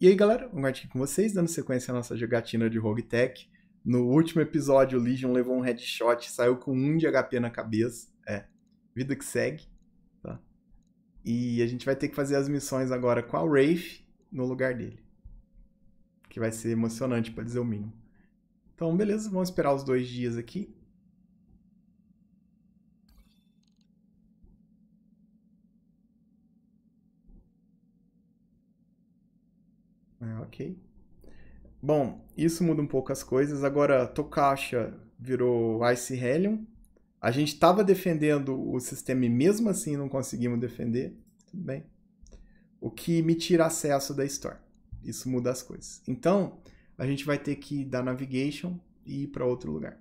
E aí, galera, vamos aqui com vocês, dando sequência à nossa jogatina de Rogue Tech. No último episódio, o Legion levou um headshot, saiu com um de HP na cabeça. É, vida que segue. Tá? E a gente vai ter que fazer as missões agora com a Wraith no lugar dele. Que vai ser emocionante, para dizer o mínimo. Então, beleza, vamos esperar os dois dias aqui. ok? Bom, isso muda um pouco as coisas. Agora, Tokasha virou Ice Hellion. A gente estava defendendo o sistema e mesmo assim não conseguimos defender. Tudo bem. O que me tira acesso da Store. Isso muda as coisas. Então, a gente vai ter que dar navigation e ir para outro lugar.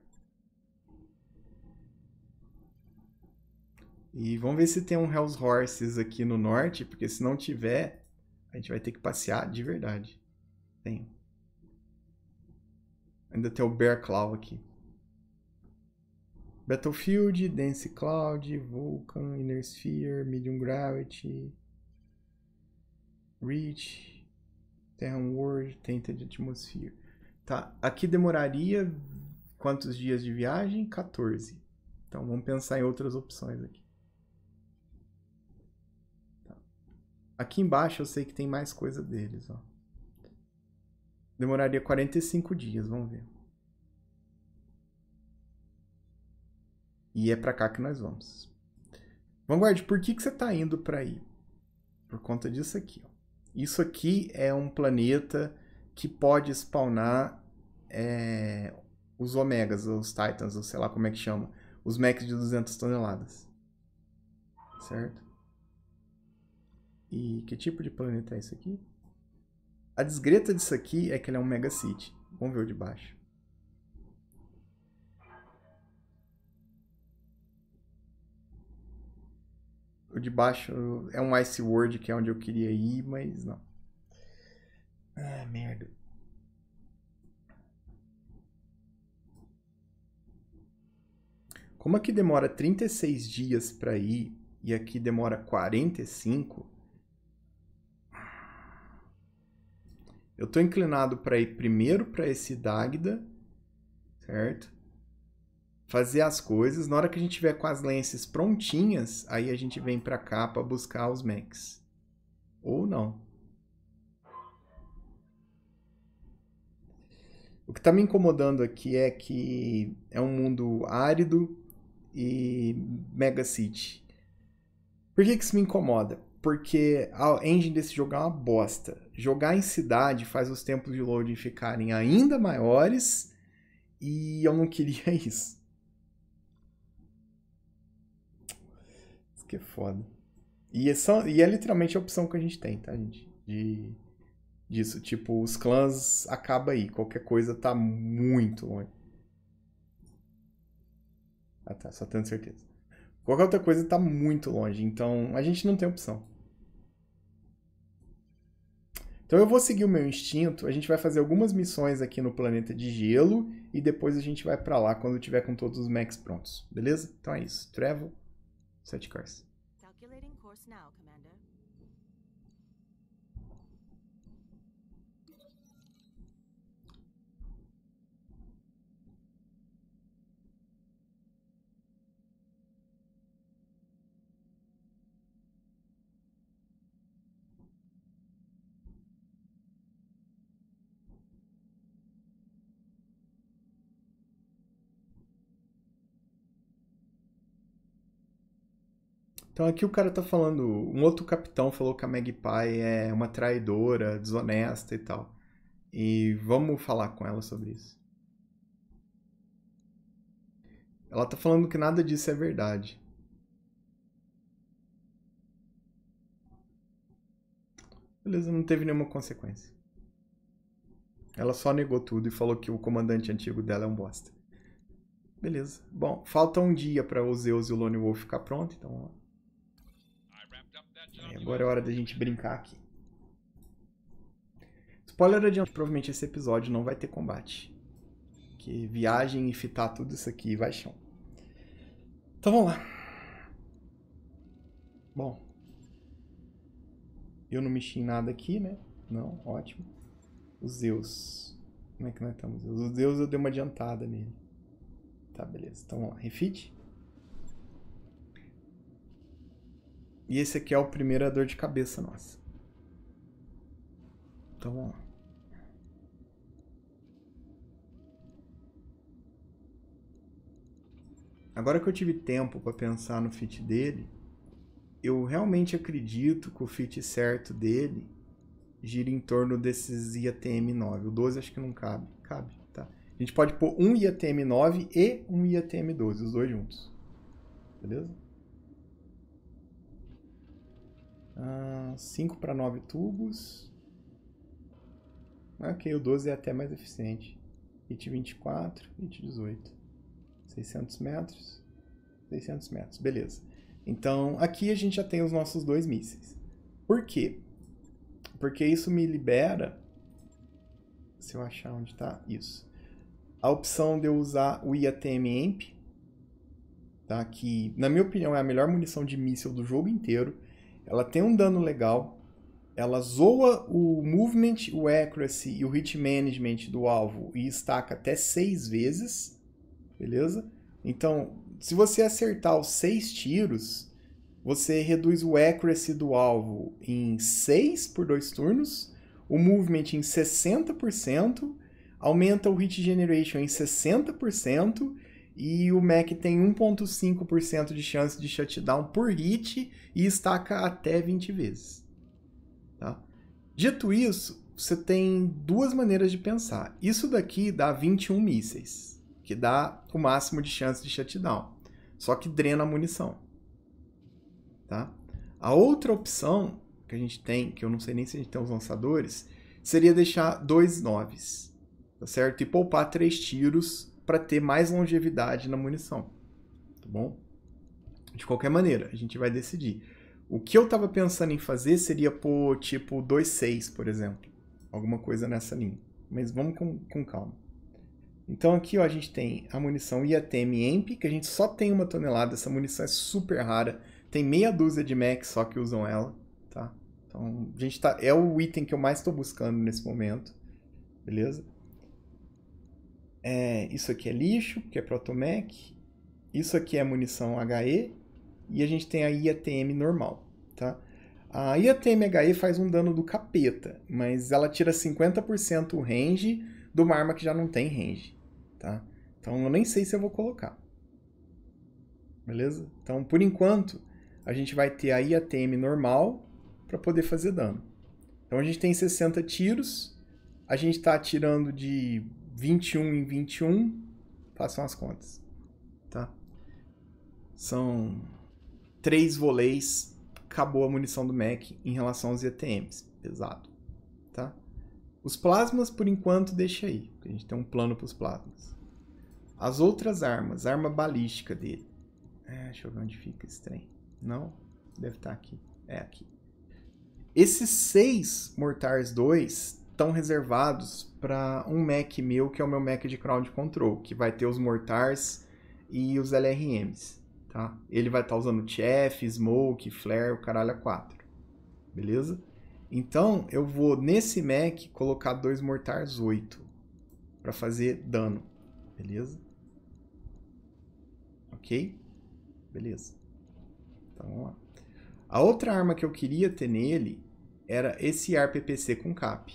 E vamos ver se tem um Hell's Horses aqui no norte, porque se não tiver, a gente vai ter que passear de verdade. Tenho. Ainda tem o Bear Claw aqui. Battlefield, Dense Cloud, Vulcan, Inner Sphere, Medium Gravity, Reach, Terran World, Tainted Atmosphere. Tá, aqui demoraria quantos dias de viagem? 14. Então vamos pensar em outras opções aqui. Tá. Aqui embaixo eu sei que tem mais coisa deles, ó. Demoraria 45 dias, vamos ver. E é para cá que nós vamos. Vanguard, por que, que você está indo para aí? Por conta disso aqui. Ó. Isso aqui é um planeta que pode spawnar é, os Omegas, os Titans, ou sei lá como é que chama. Os mechs de 200 toneladas. Certo? E que tipo de planeta é esse aqui? A desgreta disso aqui é que ele é um mega city. Vamos ver o de baixo. O de baixo é um Ice World, que é onde eu queria ir, mas não. Ah, merda. Como aqui demora 36 dias para ir e aqui demora 45, Eu estou inclinado para ir primeiro para esse Dagda, certo? Fazer as coisas. Na hora que a gente tiver com as lenses prontinhas, aí a gente vem para cá para buscar os mechs. Ou não. O que está me incomodando aqui é que é um mundo árido e mega city. Por que, que isso me incomoda? porque a engine desse jogo é uma bosta. Jogar em cidade faz os tempos de loading ficarem ainda maiores e eu não queria isso. Isso que é foda. E é, só, e é literalmente a opção que a gente tem, tá, gente? De, disso. Tipo, os clãs acaba aí. Qualquer coisa tá muito longe. Ah tá, só tendo certeza. Qualquer outra coisa está muito longe, então a gente não tem opção. Então eu vou seguir o meu instinto, a gente vai fazer algumas missões aqui no planeta de gelo e depois a gente vai para lá quando tiver com todos os mechs prontos, beleza? Então é isso. Travel, set course. Calculating course now, Então aqui o cara tá falando, um outro capitão falou que a Magpie é uma traidora, desonesta e tal. E vamos falar com ela sobre isso. Ela tá falando que nada disso é verdade. Beleza, não teve nenhuma consequência. Ela só negou tudo e falou que o comandante antigo dela é um bosta. Beleza. Bom, falta um dia para o Zeus e o Lone Wolf ficar pronto, então é, agora é hora da gente brincar aqui. Spoiler adiante, provavelmente esse episódio não vai ter combate. Que viagem e fitar tudo isso aqui vai chão. Então vamos lá. Bom. Eu não mexi em nada aqui, né? Não, ótimo. Os Zeus. Como é que nós estamos? Os Zeus eu dei uma adiantada nele. Tá, beleza. Então vamos lá. Refit. E esse aqui é o primeiro é a dor de cabeça nossa. Então, ó. Agora que eu tive tempo para pensar no fit dele, eu realmente acredito que o fit certo dele gira em torno desses IATM9. O 12 acho que não cabe. Cabe, tá? A gente pode pôr um IATM9 e um IATM12, os dois juntos. Beleza? 5 para 9 tubos. Ok, o 12 é até mais eficiente. IT 24, IT 18. 600 metros, 600 metros, beleza. Então, aqui a gente já tem os nossos dois mísseis. Por quê? Porque isso me libera... Se eu achar onde está, isso. A opção de eu usar o IATM EMP, tá? que, na minha opinião, é a melhor munição de míssil do jogo inteiro ela tem um dano legal, ela zoa o movement, o accuracy e o hit management do alvo e estaca até seis vezes, beleza? Então, se você acertar os seis tiros, você reduz o accuracy do alvo em 6 por dois turnos, o movement em 60%, aumenta o hit generation em 60% e o Mac tem 1,5% de chance de shutdown por hit e estaca até 20 vezes. Tá? Dito isso, você tem duas maneiras de pensar. Isso daqui dá 21 mísseis, que dá o máximo de chance de shutdown, só que drena a munição. Tá? A outra opção que a gente tem, que eu não sei nem se a gente tem os lançadores, seria deixar dois noves, tá certo? E poupar três tiros para ter mais longevidade na munição, tá bom? De qualquer maneira, a gente vai decidir. O que eu estava pensando em fazer seria por tipo 2.6, por exemplo. Alguma coisa nessa linha. Mas vamos com, com calma. Então aqui ó, a gente tem a munição IATM EMP, que a gente só tem uma tonelada, essa munição é super rara. Tem meia dúzia de Mac só que usam ela, tá? Então, a gente tá, é o item que eu mais estou buscando nesse momento, beleza? é, isso aqui é lixo, que é Protomec, isso aqui é munição HE, e a gente tem a IATM normal, tá? A IATM HE faz um dano do capeta, mas ela tira 50% o range de uma arma que já não tem range, tá? Então eu nem sei se eu vou colocar. Beleza? Então, por enquanto, a gente vai ter a IATM normal para poder fazer dano. Então a gente tem 60 tiros, a gente está atirando de 21 em 21, façam as contas, tá? São três voleis, acabou a munição do Mac em relação aos ETMs, pesado, tá? Os plasmas, por enquanto, deixa aí, a gente tem um plano para os plasmas. As outras armas, arma balística dele. É, deixa eu ver onde fica esse trem. Não, deve estar tá aqui. É aqui. Esses seis Mortars 2 estão reservados para um Mac meu, que é o meu Mac de crowd control, que vai ter os mortars e os LRMs, tá? Ele vai estar tá usando chef, smoke, flare, o caralho 4. Beleza? Então, eu vou nesse Mac colocar dois mortars 8 para fazer dano. Beleza? OK? Beleza. Então, vamos lá. A outra arma que eu queria ter nele era esse ARPPC com cap.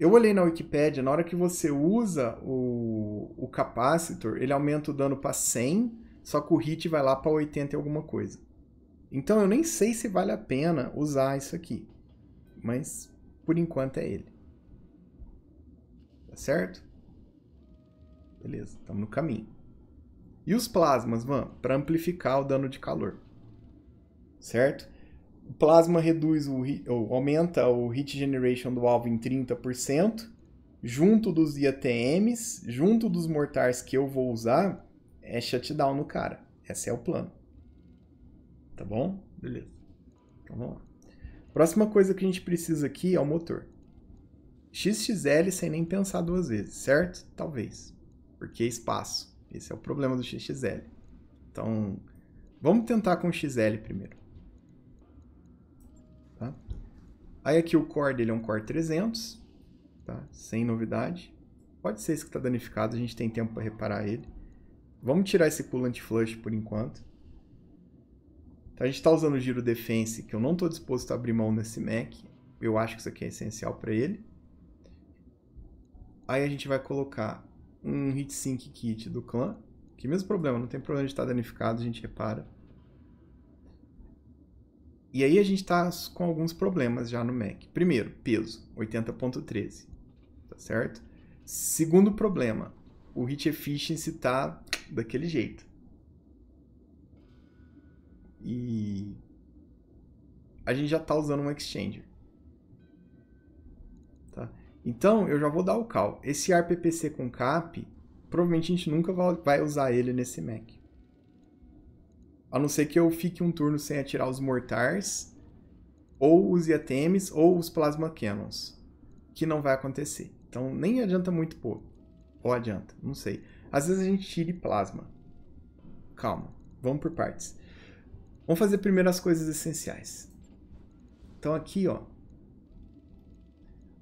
Eu olhei na Wikipedia, na hora que você usa o, o capacitor, ele aumenta o dano para 100, só que o hit vai lá para 80 e alguma coisa. Então eu nem sei se vale a pena usar isso aqui. Mas por enquanto é ele. Tá certo? Beleza, estamos no caminho. E os plasmas, Van? Para amplificar o dano de calor. Certo? plasma reduz o ou aumenta o hit generation do alvo em 30%, junto dos IATMs, junto dos mortars que eu vou usar, é shutdown no cara. Esse é o plano. Tá bom? Beleza. Então vamos lá. Próxima coisa que a gente precisa aqui é o motor. XXL sem nem pensar duas vezes, certo? Talvez. Porque é espaço. Esse é o problema do XXL. Então, vamos tentar com o XL primeiro. Aí aqui o core dele é um core 300, tá? sem novidade. Pode ser esse que está danificado, a gente tem tempo para reparar ele. Vamos tirar esse coolant flush por enquanto. Então, a gente está usando o giro defense, que eu não estou disposto a abrir mão nesse Mac. Eu acho que isso aqui é essencial para ele. Aí a gente vai colocar um heatsink kit do clã, que mesmo problema, não tem problema de estar tá danificado, a gente repara. E aí a gente está com alguns problemas já no Mac. Primeiro, peso, 80.13, tá certo? Segundo problema, o Hit efficiency está daquele jeito. E a gente já está usando um exchanger. Tá? Então, eu já vou dar o call. Esse ARPPC com cap, provavelmente a gente nunca vai usar ele nesse Mac. A não ser que eu fique um turno sem atirar os mortars, ou os IATMs, ou os Plasma Cannons. Que não vai acontecer. Então nem adianta muito pouco. Ou adianta, não sei. Às vezes a gente tira plasma. Calma, vamos por partes. Vamos fazer primeiro as coisas essenciais. Então aqui, ó.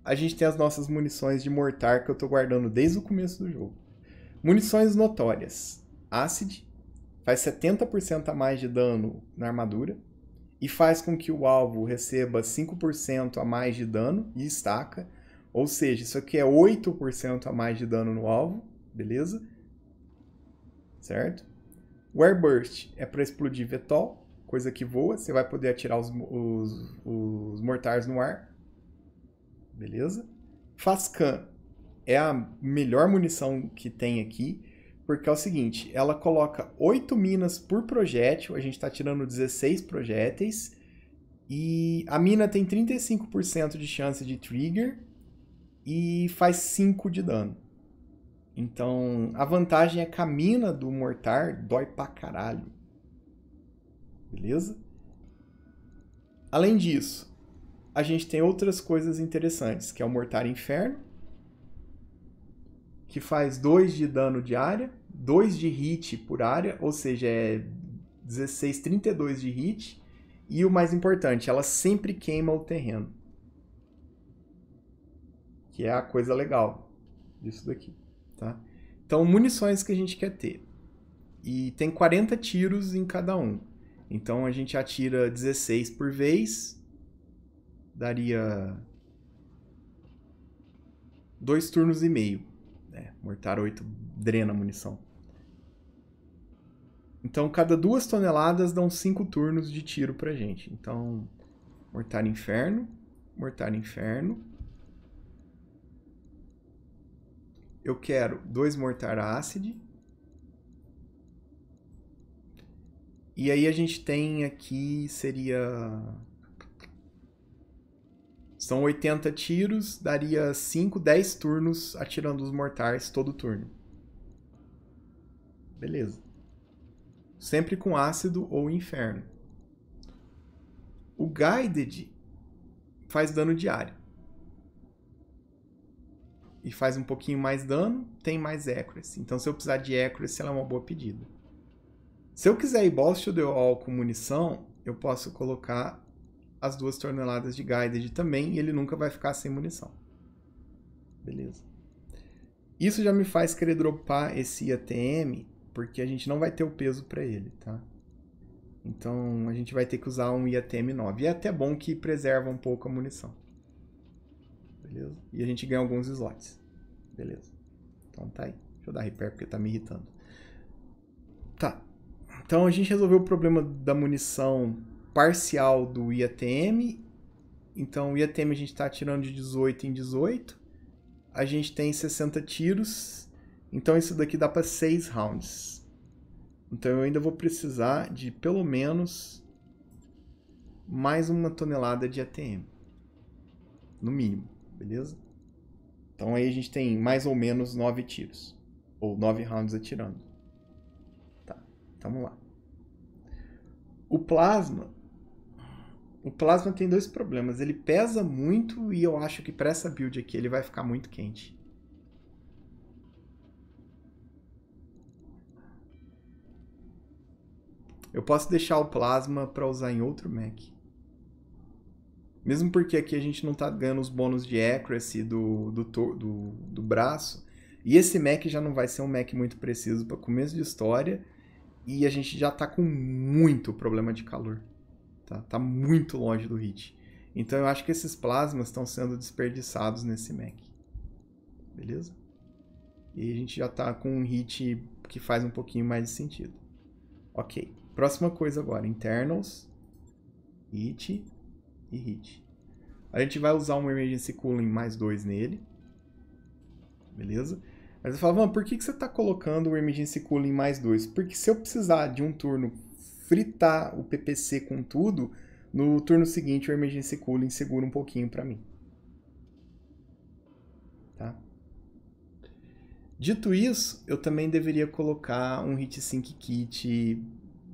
A gente tem as nossas munições de mortar que eu tô guardando desde o começo do jogo. Munições notórias. Acid, faz 70% a mais de dano na armadura e faz com que o alvo receba 5% a mais de dano e estaca. Ou seja, isso aqui é 8% a mais de dano no alvo, beleza? Certo? O Airburst é para explodir Vetol, coisa que voa. Você vai poder atirar os, os, os mortais no ar. Beleza? Fascan é a melhor munição que tem aqui porque é o seguinte, ela coloca 8 minas por projétil, a gente está tirando 16 projéteis, e a mina tem 35% de chance de trigger e faz 5 de dano. Então, a vantagem é que a mina do mortar dói pra caralho. Beleza? Além disso, a gente tem outras coisas interessantes, que é o Mortar Inferno, que faz 2 de dano de área, 2 de hit por área, ou seja, é 16, 32 de hit. E o mais importante, ela sempre queima o terreno. Que é a coisa legal disso daqui, tá? Então, munições que a gente quer ter. E tem 40 tiros em cada um. Então, a gente atira 16 por vez. Daria... Dois turnos e meio. Mortar 8 drena munição. Então, cada duas toneladas dão cinco turnos de tiro pra gente. Então, mortar inferno, mortar inferno. Eu quero dois mortar ácido. E aí a gente tem aqui, seria são 80 tiros, daria 5, 10 turnos atirando os mortais todo turno. Beleza. Sempre com ácido ou inferno. O Guided faz dano diário. E faz um pouquinho mais dano, tem mais accuracy. Então se eu precisar de accuracy, ela é uma boa pedida. Se eu quiser ir Balls to the Wall com munição, eu posso colocar as duas toneladas de guided também, e ele nunca vai ficar sem munição. Beleza. Isso já me faz querer dropar esse IATM, porque a gente não vai ter o peso para ele, tá? Então a gente vai ter que usar um IATM 9. E é até bom que preserva um pouco a munição. Beleza? E a gente ganha alguns slots. Beleza. Então tá aí. Deixa eu dar repair porque tá me irritando. Tá. Então a gente resolveu o problema da munição parcial do IATM. Então, o IATM a gente está tirando de 18 em 18. A gente tem 60 tiros. Então, isso daqui dá para 6 rounds. Então, eu ainda vou precisar de pelo menos mais uma tonelada de ATM. No mínimo, beleza? Então aí a gente tem mais ou menos nove tiros. Ou nove rounds atirando. Tá, vamos lá. O plasma, o plasma tem dois problemas. Ele pesa muito e eu acho que para essa build aqui ele vai ficar muito quente. Eu posso deixar o plasma para usar em outro mech. Mesmo porque aqui a gente não está ganhando os bônus de accuracy do, do, do, do braço. E esse mech já não vai ser um mech muito preciso para começo de história. E a gente já está com muito problema de calor. Tá, tá muito longe do hit. Então eu acho que esses plasmas estão sendo desperdiçados nesse Mac. Beleza? E a gente já tá com um hit que faz um pouquinho mais de sentido. Ok. Próxima coisa agora. Internals. Hit. E hit. A gente vai usar um Emergency Cooling mais dois nele. Beleza? Mas eu falo, por que, que você está colocando o Emergency Cooling mais dois? Porque se eu precisar de um turno fritar o PPC com tudo, no turno seguinte o Emergency Cooling segura um pouquinho para mim. Tá? Dito isso, eu também deveria colocar um Heat Sync Kit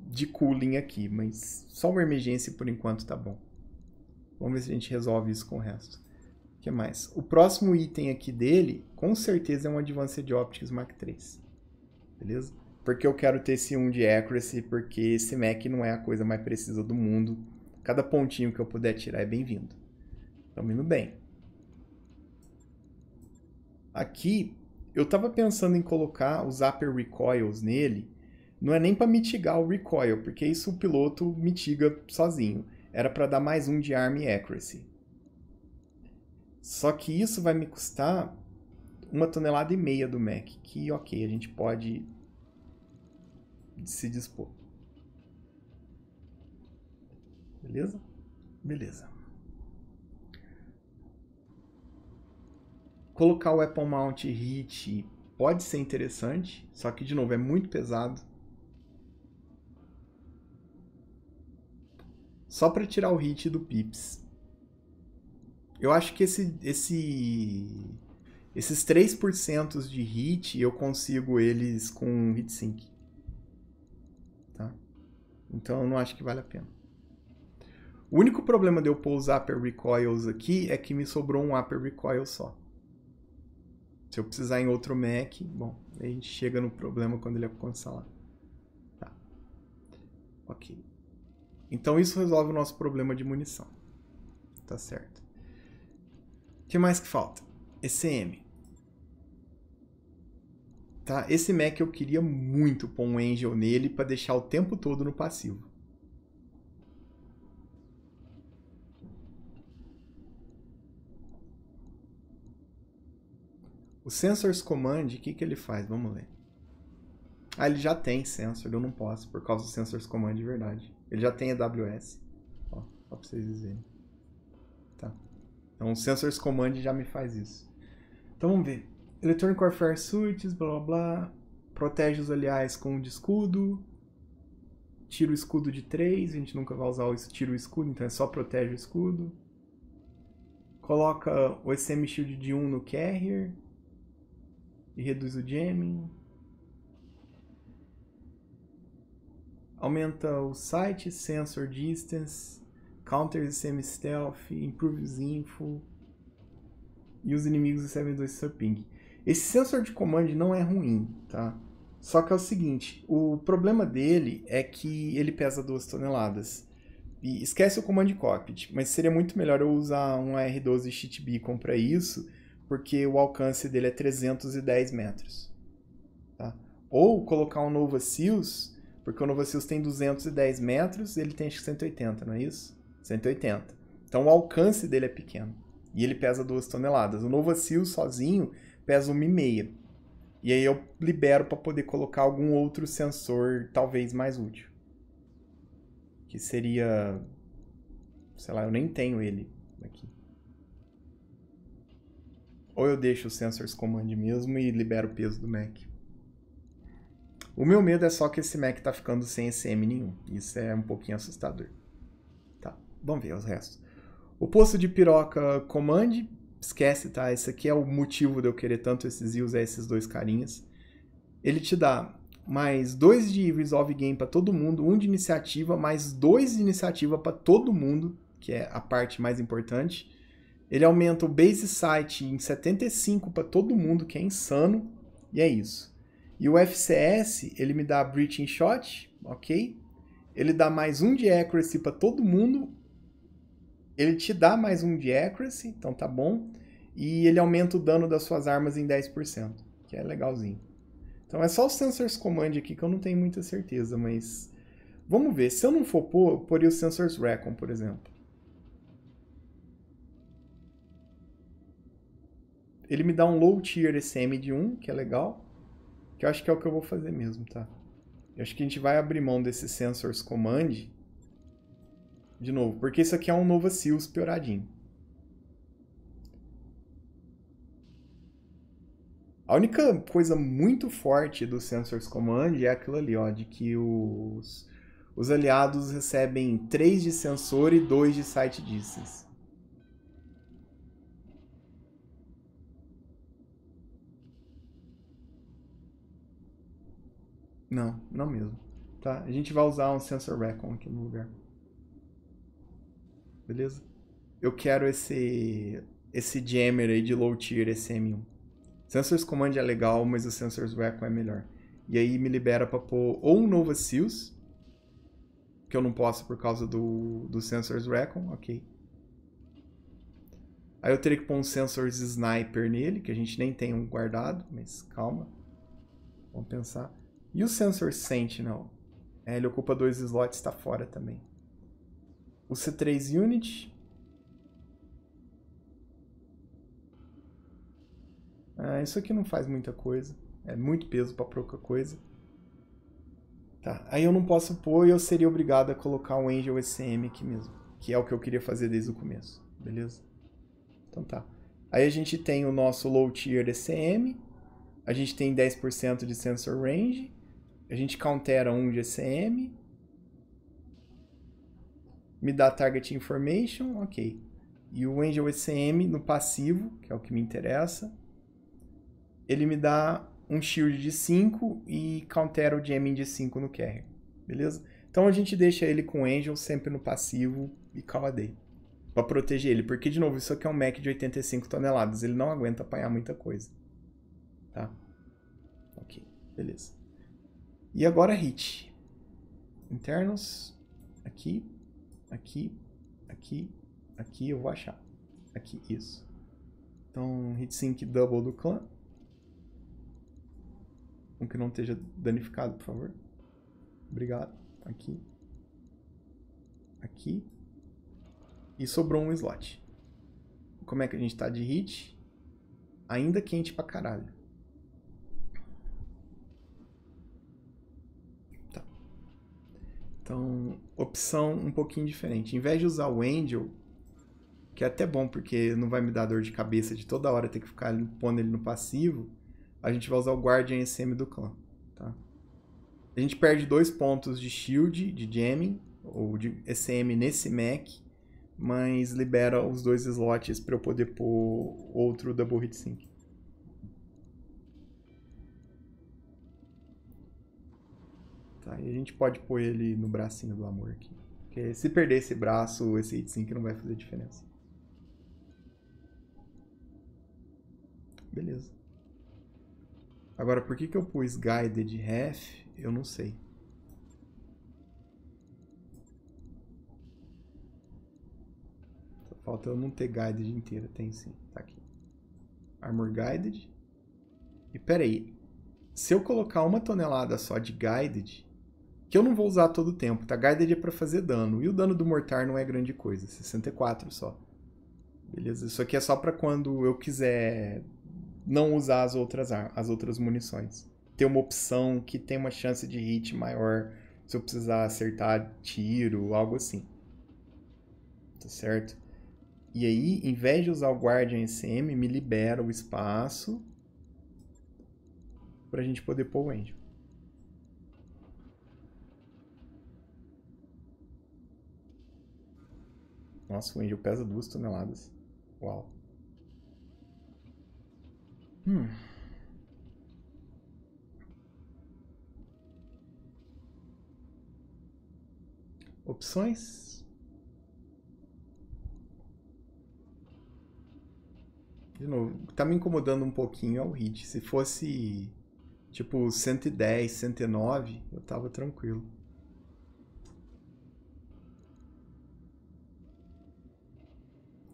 de cooling aqui, mas só o Emergency por enquanto tá bom. Vamos ver se a gente resolve isso com o resto. O que mais? O próximo item aqui dele, com certeza, é um Advanced Optics Mark III. Beleza? porque eu quero ter esse 1 de accuracy, porque esse Mac não é a coisa mais precisa do mundo. Cada pontinho que eu puder tirar é bem-vindo. Estamos indo bem. Aqui, eu estava pensando em colocar os upper recoils nele, não é nem para mitigar o recoil, porque isso o piloto mitiga sozinho. Era para dar mais um de arm e accuracy. Só que isso vai me custar uma tonelada e meia do Mac, que ok, a gente pode se dispor. Beleza? Beleza. Colocar o Apple Mount Hit pode ser interessante, só que, de novo, é muito pesado. Só para tirar o hit do Pips. Eu acho que esse, esse, esses 3% de hit eu consigo eles com Hit então eu não acho que vale a pena. O único problema de eu pôr os upper recoils aqui é que me sobrou um upper recoil só. Se eu precisar em outro Mac, bom, a gente chega no problema quando ele alcançar lá. Tá. Ok. Então isso resolve o nosso problema de munição. Tá certo. O que mais que falta? ECM. Tá? Esse Mac eu queria muito pôr um Angel nele para deixar o tempo todo no passivo. O Sensors Command, o que, que ele faz? Vamos ler. Ah, ele já tem sensor, eu não posso, por causa do Sensors Command de verdade. Ele já tem AWS. Ó, só pra vocês verem. Tá. Então o Sensors Command já me faz isso. Então vamos ver. Electronic Warfare Suits, blá blá blá. Protege os aliados com o de escudo. Tira o escudo de 3, a gente nunca vai usar o tira o escudo, então é só protege o escudo. Coloca o SM Shield de 1 no Carrier. E reduz o jamming. Aumenta o Sight, Sensor Distance, Counter SM Stealth, Improves Info e os inimigos do 72 seu ping. Esse sensor de comando não é ruim, tá? Só que é o seguinte, o problema dele é que ele pesa 2 toneladas. E esquece o Command Cockpit, mas seria muito melhor eu usar um R12 Cheat Beacon para isso, porque o alcance dele é 310 metros. Tá? Ou colocar um Nova Seals, porque o Nova Seals tem 210 metros e ele tem acho que 180, não é isso? 180. Então o alcance dele é pequeno. E ele pesa 2 toneladas. O Nova Seals sozinho pesa uma e meia. E aí eu libero para poder colocar algum outro sensor talvez mais útil. Que seria. Sei lá, eu nem tenho ele aqui. Ou eu deixo o sensors command mesmo e libero o peso do Mac. O meu medo é só que esse Mac tá ficando sem SM nenhum. Isso é um pouquinho assustador. Tá, vamos ver os restos. O posto de piroca command esquece, tá? Esse aqui é o motivo de eu querer tanto esses heals, é esses dois carinhas. Ele te dá mais dois de resolve game para todo mundo, um de iniciativa, mais dois de iniciativa para todo mundo, que é a parte mais importante. Ele aumenta o base site em 75 para todo mundo, que é insano, e é isso. E o FCS, ele me dá breaching shot, ok? Ele dá mais um de accuracy para todo mundo, ele te dá mais um de accuracy, então tá bom. E ele aumenta o dano das suas armas em 10%, que é legalzinho. Então é só o Sensors Command aqui que eu não tenho muita certeza, mas... Vamos ver, se eu não for pôr, poria o Sensors Recon, por exemplo. Ele me dá um low tier SM de 1, que é legal. Que eu acho que é o que eu vou fazer mesmo, tá? Eu acho que a gente vai abrir mão desse Sensors Command de novo, porque isso aqui é um Nova Seals pioradinho. A única coisa muito forte do Sensors Command é aquilo ali, ó, de que os, os aliados recebem 3 de sensor e 2 de site distance. Não, não mesmo. Tá? A gente vai usar um Sensor Recon aqui no lugar beleza? Eu quero esse esse jammer aí de low tier, esse M1. Sensors Command é legal, mas o Sensors Weapon é melhor. E aí me libera pra pôr ou um Nova Seals, que eu não posso por causa do, do Sensors Recon, ok. Aí eu teria que pôr um Sensors Sniper nele, que a gente nem tem um guardado, mas calma. Vamos pensar. E o Sensor Sentinel? É, ele ocupa dois slots, tá fora também o C3 Unit. Ah, isso aqui não faz muita coisa. É muito peso para pouca coisa. Tá, aí eu não posso pôr e eu seria obrigado a colocar o Angel ECM aqui mesmo. Que é o que eu queria fazer desde o começo, beleza? Então tá. Aí a gente tem o nosso Low Tier ECM. A gente tem 10% de Sensor Range. A gente countera 1 um de ECM me dá target information, ok. E o Angel ECM no passivo, que é o que me interessa, ele me dá um shield de 5 e counter o jamming de 5 no carry, beleza? Então a gente deixa ele com Angel sempre no passivo e cala day para proteger ele, porque de novo, isso aqui é um Mac de 85 toneladas, ele não aguenta apanhar muita coisa. Tá? OK, beleza. E agora hit. Internos aqui aqui, aqui, aqui, eu vou achar. Aqui, isso. Então, hitsync double do clã. Um que não esteja danificado, por favor. Obrigado. Aqui. Aqui. E sobrou um slot. Como é que a gente tá de hit? Ainda quente pra caralho. Então, opção um pouquinho diferente. Em vez de usar o Angel, que é até bom porque não vai me dar dor de cabeça de toda hora ter que ficar pondo ele no passivo, a gente vai usar o Guardian SM do clã, tá? A gente perde dois pontos de shield, de jamming, ou de SM nesse mech, mas libera os dois slots para eu poder pôr outro double hit sync. Tá? E a gente pode pôr ele no bracinho do amor aqui. Porque se perder esse braço, esse hit 5 não vai fazer diferença. Beleza. Agora, por que, que eu pus Guided Ref? Eu não sei. Só falta eu não ter Guided inteira. Tem sim. Tá aqui. Armor Guided. E pera aí. Se eu colocar uma tonelada só de Guided, que eu não vou usar todo o tempo, tá? Guided é pra fazer dano, e o dano do Mortar não é grande coisa, 64 só. Beleza? Isso aqui é só para quando eu quiser não usar as outras, as outras munições. Ter uma opção que tem uma chance de hit maior se eu precisar acertar tiro, algo assim. Tá certo? E aí, em vez de usar o Guardian SM, me libera o espaço pra gente poder pôr o Angel. Nossa, o índio pesa duas toneladas. Uau. Hum. Opções. De novo, o que tá me incomodando um pouquinho é o hit. Se fosse tipo 110, 109, eu tava tranquilo.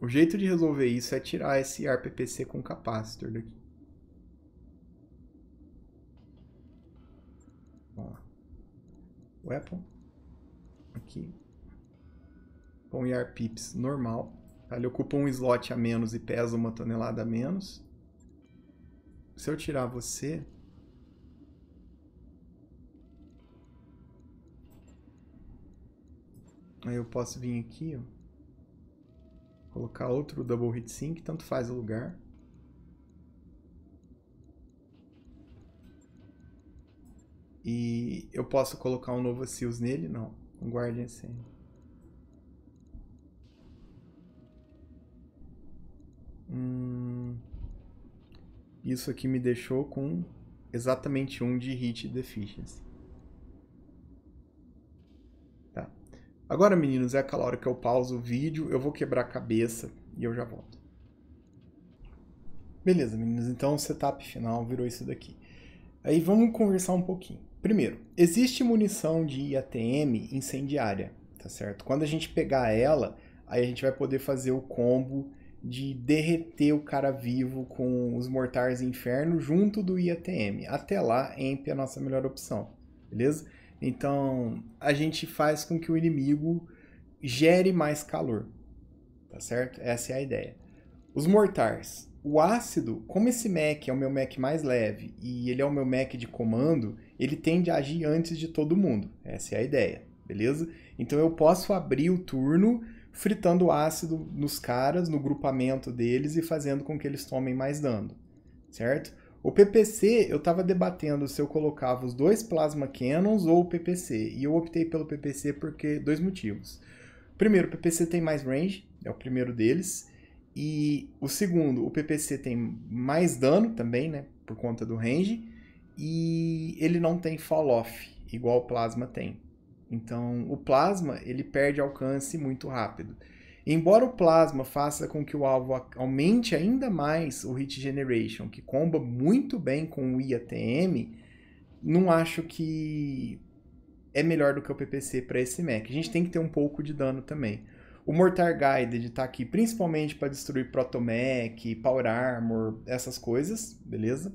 O jeito de resolver isso é tirar esse ARPPC com capacitor daqui. Ó. Weapon. Aqui. Com IRPIPS normal. Tá, ele ocupa um slot a menos e pesa uma tonelada a menos. Se eu tirar você... Aí eu posso vir aqui, ó. Colocar outro double hit sync, tanto faz o lugar. E eu posso colocar um novo Seals nele? Não, um Guardian Sand. Hum, isso aqui me deixou com exatamente um de hit deficiency. Agora, meninos, é aquela hora que eu pauso o vídeo, eu vou quebrar a cabeça e eu já volto. Beleza, meninos, então o setup final virou isso daqui. Aí vamos conversar um pouquinho. Primeiro, existe munição de IATM incendiária, tá certo? Quando a gente pegar ela, aí a gente vai poder fazer o combo de derreter o cara vivo com os mortais inferno junto do IATM. Até lá, EMP é a nossa melhor opção, beleza? Então, a gente faz com que o inimigo gere mais calor, tá certo? Essa é a ideia. Os mortais. O ácido, como esse Mac é o meu Mac mais leve e ele é o meu Mac de comando, ele tende a agir antes de todo mundo. Essa é a ideia, beleza? Então eu posso abrir o turno fritando o ácido nos caras, no grupamento deles e fazendo com que eles tomem mais dano, certo? O PPC, eu estava debatendo se eu colocava os dois Plasma cannons ou o PPC, e eu optei pelo PPC porque dois motivos. Primeiro, o PPC tem mais range, é o primeiro deles, e o segundo, o PPC tem mais dano também, né, por conta do range, e ele não tem fall-off, igual o Plasma tem. Então, o Plasma, ele perde alcance muito rápido. Embora o plasma faça com que o alvo aumente ainda mais o hit generation, que comba muito bem com o IATM, não acho que é melhor do que o PPC para esse mech. A gente tem que ter um pouco de dano também. O Mortar Guided está aqui principalmente para destruir Protomech, Power Armor, essas coisas, beleza?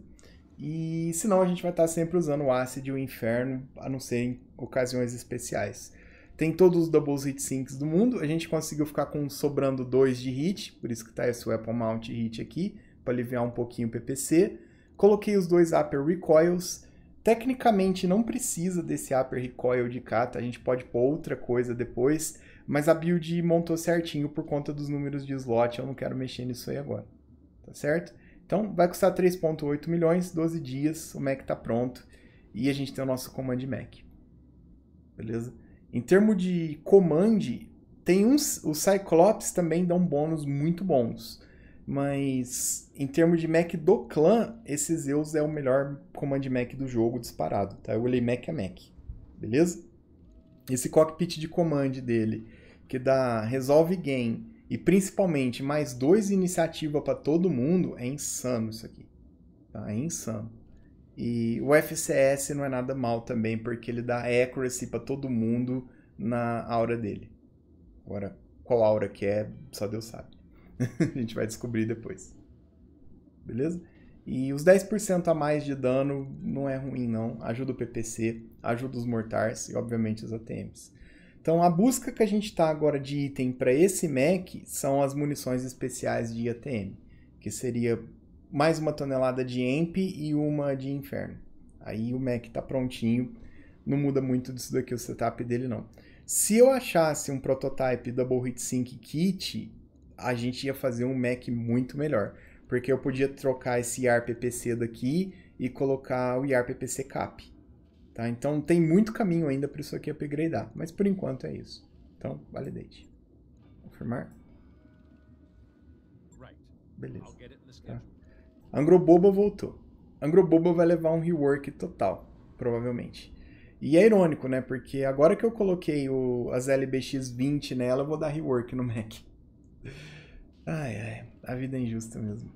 E senão a gente vai estar tá sempre usando o Acid e o Inferno, a não ser em ocasiões especiais. Tem todos os doubles hit sinks do mundo. A gente conseguiu ficar com sobrando dois de hit, por isso que tá esse Weapon Mount hit aqui, para aliviar um pouquinho o PPC. Coloquei os dois upper recoils. Tecnicamente não precisa desse upper recoil de cá, tá? A gente pode pôr outra coisa depois, mas a build montou certinho por conta dos números de slot, eu não quero mexer nisso aí agora. Tá certo? Então vai custar 3.8 milhões, 12 dias, o Mac tá pronto e a gente tem o nosso command Mac. Beleza? Em termos de comando, tem uns, os Cyclops também dão bônus muito bons. Mas em termos de Mac do clã, esse Zeus é o melhor Command Mac do jogo disparado, tá? Eu olhei Mac a Mac, beleza? Esse cockpit de comando dele, que dá resolve game e principalmente mais dois iniciativa para todo mundo, é insano isso aqui. Tá? É insano. E o FCS não é nada mal também, porque ele dá accuracy para todo mundo na aura dele. Agora, qual aura que é, só Deus sabe. a gente vai descobrir depois. Beleza? E os 10% a mais de dano não é ruim, não. Ajuda o PPC, ajuda os mortars e, obviamente, os ATMs. Então, a busca que a gente está agora de item para esse mech são as munições especiais de ATM, que seria mais uma tonelada de EMP e uma de Inferno. Aí o Mac tá prontinho, não muda muito disso daqui o setup dele não. Se eu achasse um prototype Double Hit Sync Kit, a gente ia fazer um Mac muito melhor, porque eu podia trocar esse iar daqui e colocar o iar CAP. Tá? Então tem muito caminho ainda para isso aqui upgradear, mas por enquanto é isso. Então, validate. Confirmar. Beleza. Tá. Angroboba voltou. Angroboba vai levar um rework total, provavelmente. E é irônico, né? Porque agora que eu coloquei o, as LBX 20 nela, eu vou dar rework no Mac. Ai, ai, a vida é injusta mesmo.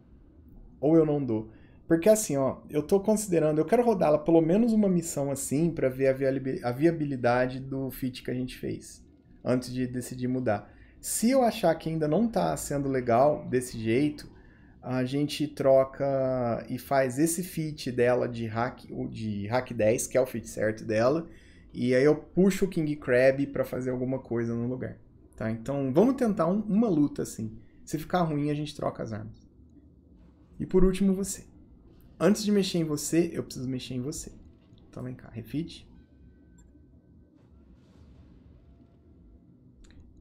Ou eu não dou. Porque assim, ó, eu tô considerando, eu quero rodá-la pelo menos uma missão assim para ver a viabilidade do fit que a gente fez antes de decidir mudar. Se eu achar que ainda não tá sendo legal desse jeito, a gente troca e faz esse fit dela de hack, de hack 10, que é o fit certo dela, e aí eu puxo o King Crab para fazer alguma coisa no lugar, tá? Então vamos tentar um, uma luta assim. Se ficar ruim, a gente troca as armas. E por último, você. Antes de mexer em você, eu preciso mexer em você. Então vem cá, refit.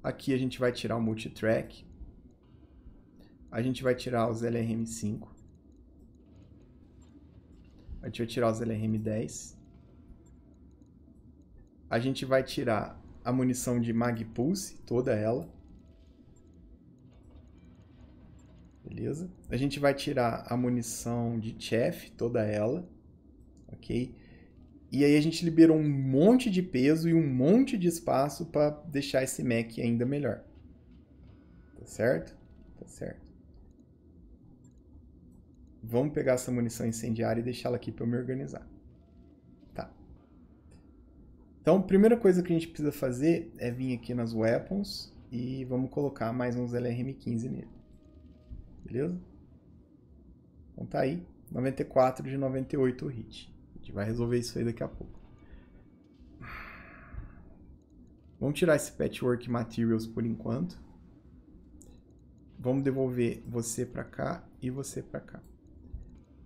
Aqui a gente vai tirar o multitrack, a gente vai tirar os LRM5. A gente vai tirar os LRM10. A gente vai tirar a munição de Mag Pulse, toda ela. Beleza? A gente vai tirar a munição de Chef, toda ela. Ok? E aí a gente liberou um monte de peso e um monte de espaço para deixar esse Mac ainda melhor. Tá certo? Tá certo. Vamos pegar essa munição incendiária e deixá-la aqui para eu me organizar. Tá. Então, a primeira coisa que a gente precisa fazer é vir aqui nas Weapons e vamos colocar mais uns LRM-15 nele. Beleza? Então tá aí. 94 de 98 o hit. A gente vai resolver isso aí daqui a pouco. Vamos tirar esse Patchwork Materials por enquanto. Vamos devolver você para cá e você para cá.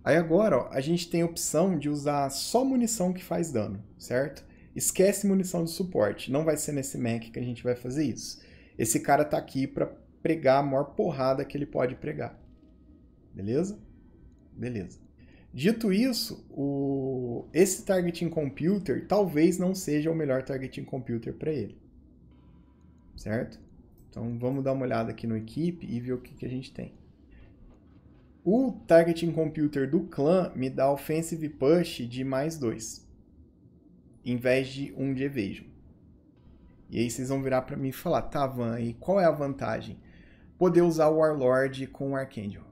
Aí agora ó, a gente tem a opção de usar só munição que faz dano, certo? Esquece munição de suporte, não vai ser nesse mech que a gente vai fazer isso. Esse cara tá aqui para pregar a maior porrada que ele pode pregar. Beleza? Beleza. Dito isso, o... esse targeting computer talvez não seja o melhor targeting computer para ele. Certo? Então vamos dar uma olhada aqui no equipe e ver o que, que a gente tem. O targeting computer do clã me dá offensive push de mais 2, em vez de 1 um de evasion. E aí vocês vão virar para mim e falar, tá Van, e qual é a vantagem? Poder usar o Warlord com o Archangel.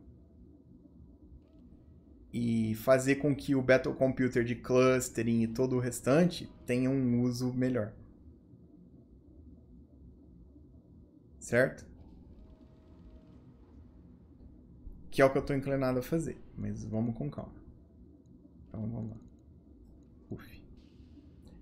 E fazer com que o Battle Computer de clustering e todo o restante tenha um uso melhor. Certo? que é o que eu estou inclinado a fazer. Mas vamos com calma. Então vamos lá. Uf.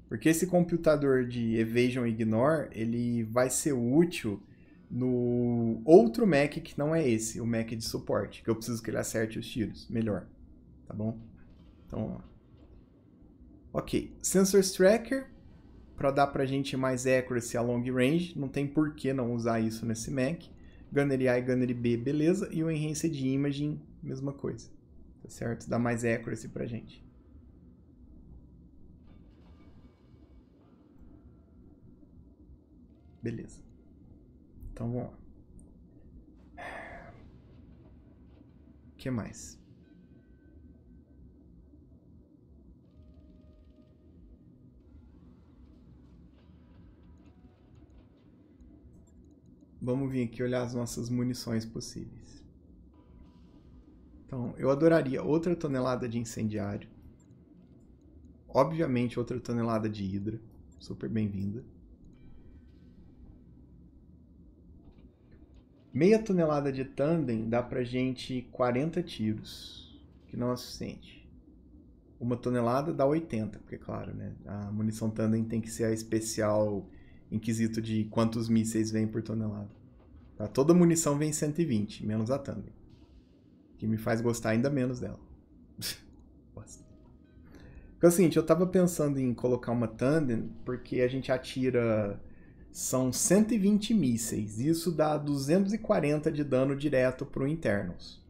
Porque esse computador de Evasion Ignore, ele vai ser útil no outro Mac que não é esse, o Mac de suporte, que eu preciso que ele acerte os tiros melhor, tá bom? Então, vamos lá. ok, Sensors Tracker, para dar para gente mais accuracy a long range, não tem por que não usar isso nesse Mac. Gunnery A e Gunnery B, beleza. E o Enhanced Imaging, mesma coisa. Tá certo? Dá mais accuracy pra gente. Beleza. Então vamos lá. O que mais? Vamos vir aqui olhar as nossas munições possíveis. Então, eu adoraria outra tonelada de incendiário. Obviamente, outra tonelada de hidra. Super bem-vinda. Meia tonelada de tandem dá pra gente 40 tiros, que não é suficiente. Uma tonelada dá 80, porque, claro, né? A munição tandem tem que ser a especial em quesito de quantos mísseis vem por tonelada. Tá? Toda munição vem 120, menos a Thunder. Que me faz gostar ainda menos dela. Porque é o seguinte, eu tava pensando em colocar uma Thunder, porque a gente atira... São 120 mísseis, isso dá 240 de dano direto pro Internos.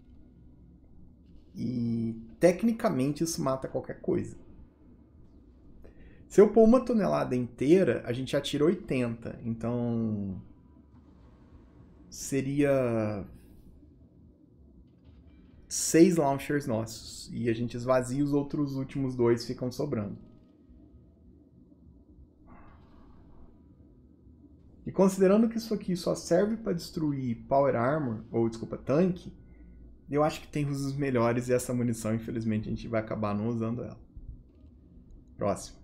E tecnicamente isso mata qualquer coisa. Se eu pôr uma tonelada inteira, a gente já tira 80. Então. Seria. Seis launchers nossos. E a gente esvazia os outros últimos dois ficam sobrando. E considerando que isso aqui só serve para destruir Power Armor, ou desculpa, tanque, eu acho que tem usos melhores e essa munição, infelizmente, a gente vai acabar não usando ela. Próximo.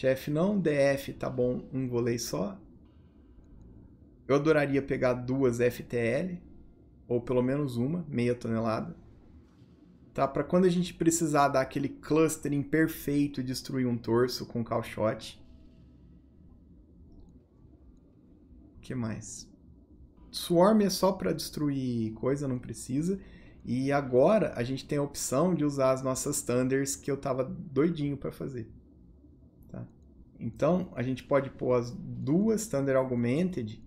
Chefe, não DF, tá bom, um golei só. Eu adoraria pegar duas FTL, ou pelo menos uma, meia tonelada. Tá? Para quando a gente precisar dar aquele clustering perfeito e destruir um torso com calshot. O que mais? Swarm é só para destruir coisa, não precisa. E agora a gente tem a opção de usar as nossas Thunders que eu tava doidinho para fazer. Então, a gente pode pôr as duas Thunder Augmented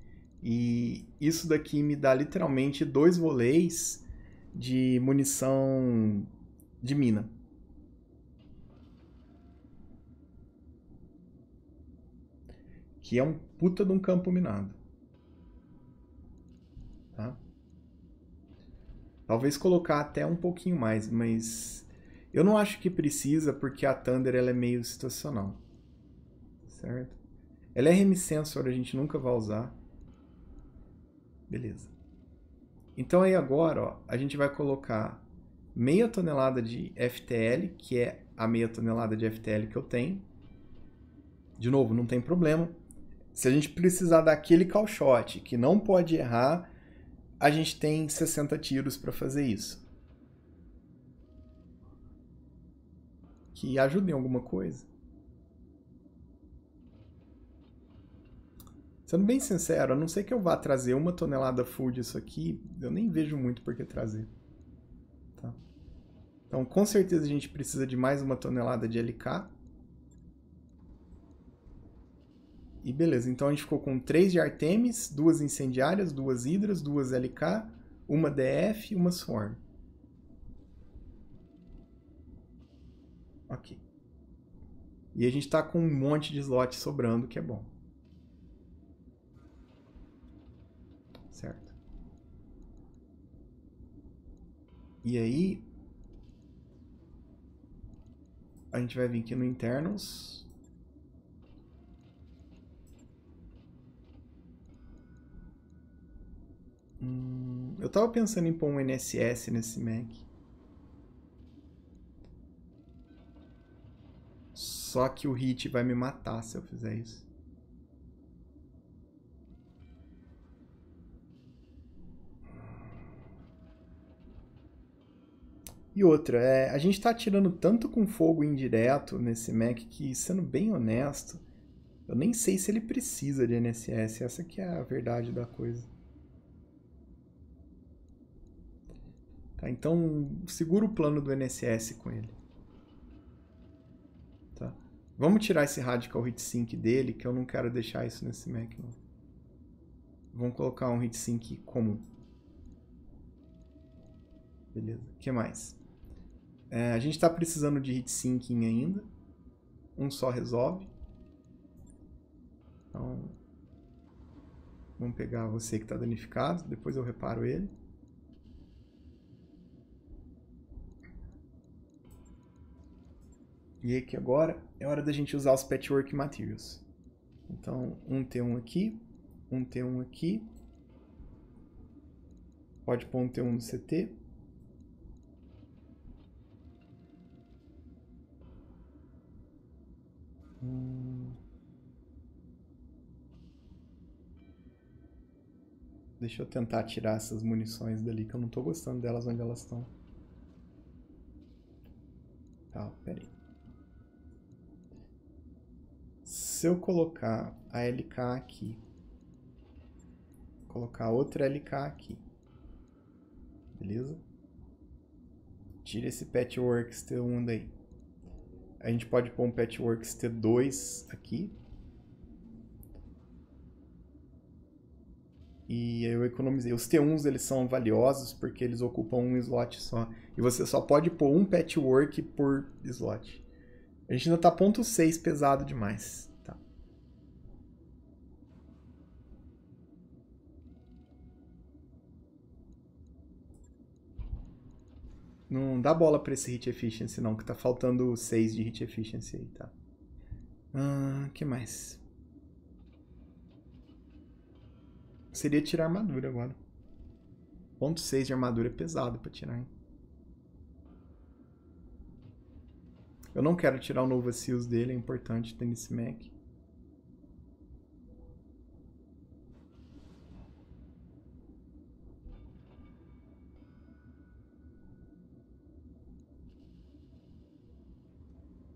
e isso daqui me dá literalmente dois volês de munição de mina. Que é um puta de um campo minado. Tá? Talvez colocar até um pouquinho mais, mas eu não acho que precisa porque a Thunder ela é meio situacional certo? LRM Sensor a gente nunca vai usar. Beleza. Então aí agora, ó, a gente vai colocar meia tonelada de FTL, que é a meia tonelada de FTL que eu tenho. De novo, não tem problema. Se a gente precisar daquele call que não pode errar, a gente tem 60 tiros para fazer isso. Que ajuda em alguma coisa? Sendo bem sincero, a não ser que eu vá trazer uma tonelada full disso aqui, eu nem vejo muito por que trazer. Tá? Então, com certeza a gente precisa de mais uma tonelada de LK. E beleza, então a gente ficou com 3 de Artemis, duas Incendiárias, duas Hidras, duas LK, uma DF e uma Swarm. Ok. E a gente está com um monte de slot sobrando, que é bom. E aí, a gente vai vir aqui no internos. Hum, eu tava pensando em pôr um NSS nesse Mac. Só que o hit vai me matar se eu fizer isso. E outra, é, a gente está tirando tanto com fogo indireto nesse Mac que, sendo bem honesto, eu nem sei se ele precisa de NSS. Essa que é a verdade da coisa. Tá, então segura o plano do NSS com ele. Tá. Vamos tirar esse Radical Heat dele, que eu não quero deixar isso nesse Mac. Não. Vamos colocar um Heat comum. Beleza, o que mais? É, a gente está precisando de hit sinking ainda. Um só resolve. Então, vamos pegar você que está danificado, depois eu reparo ele. E aqui é agora é hora da gente usar os patchwork materials. Então, um T1 aqui, um T1 aqui. Pode pôr um T1 no CT. Hum. Deixa eu tentar tirar essas munições dali, que eu não tô gostando delas onde elas estão. Tá, peraí. Se eu colocar a LK aqui, colocar outra LK aqui, beleza? Tira esse Patchworks T1 daí. A gente pode pôr um Patchworks T2 aqui. E eu economizei. Os T1s eles são valiosos porque eles ocupam um slot só. E você só pode pôr um Patchwork por slot. A gente ainda tá ponto 6 pesado demais. Não dá bola para esse hit efficiency, não, que tá faltando 6 de hit efficiency aí, tá? Ah, que mais? Seria tirar armadura agora. Ponto 6 de armadura é pesado pra tirar, hein? Eu não quero tirar o novo Seals dele, é importante ter nesse mech.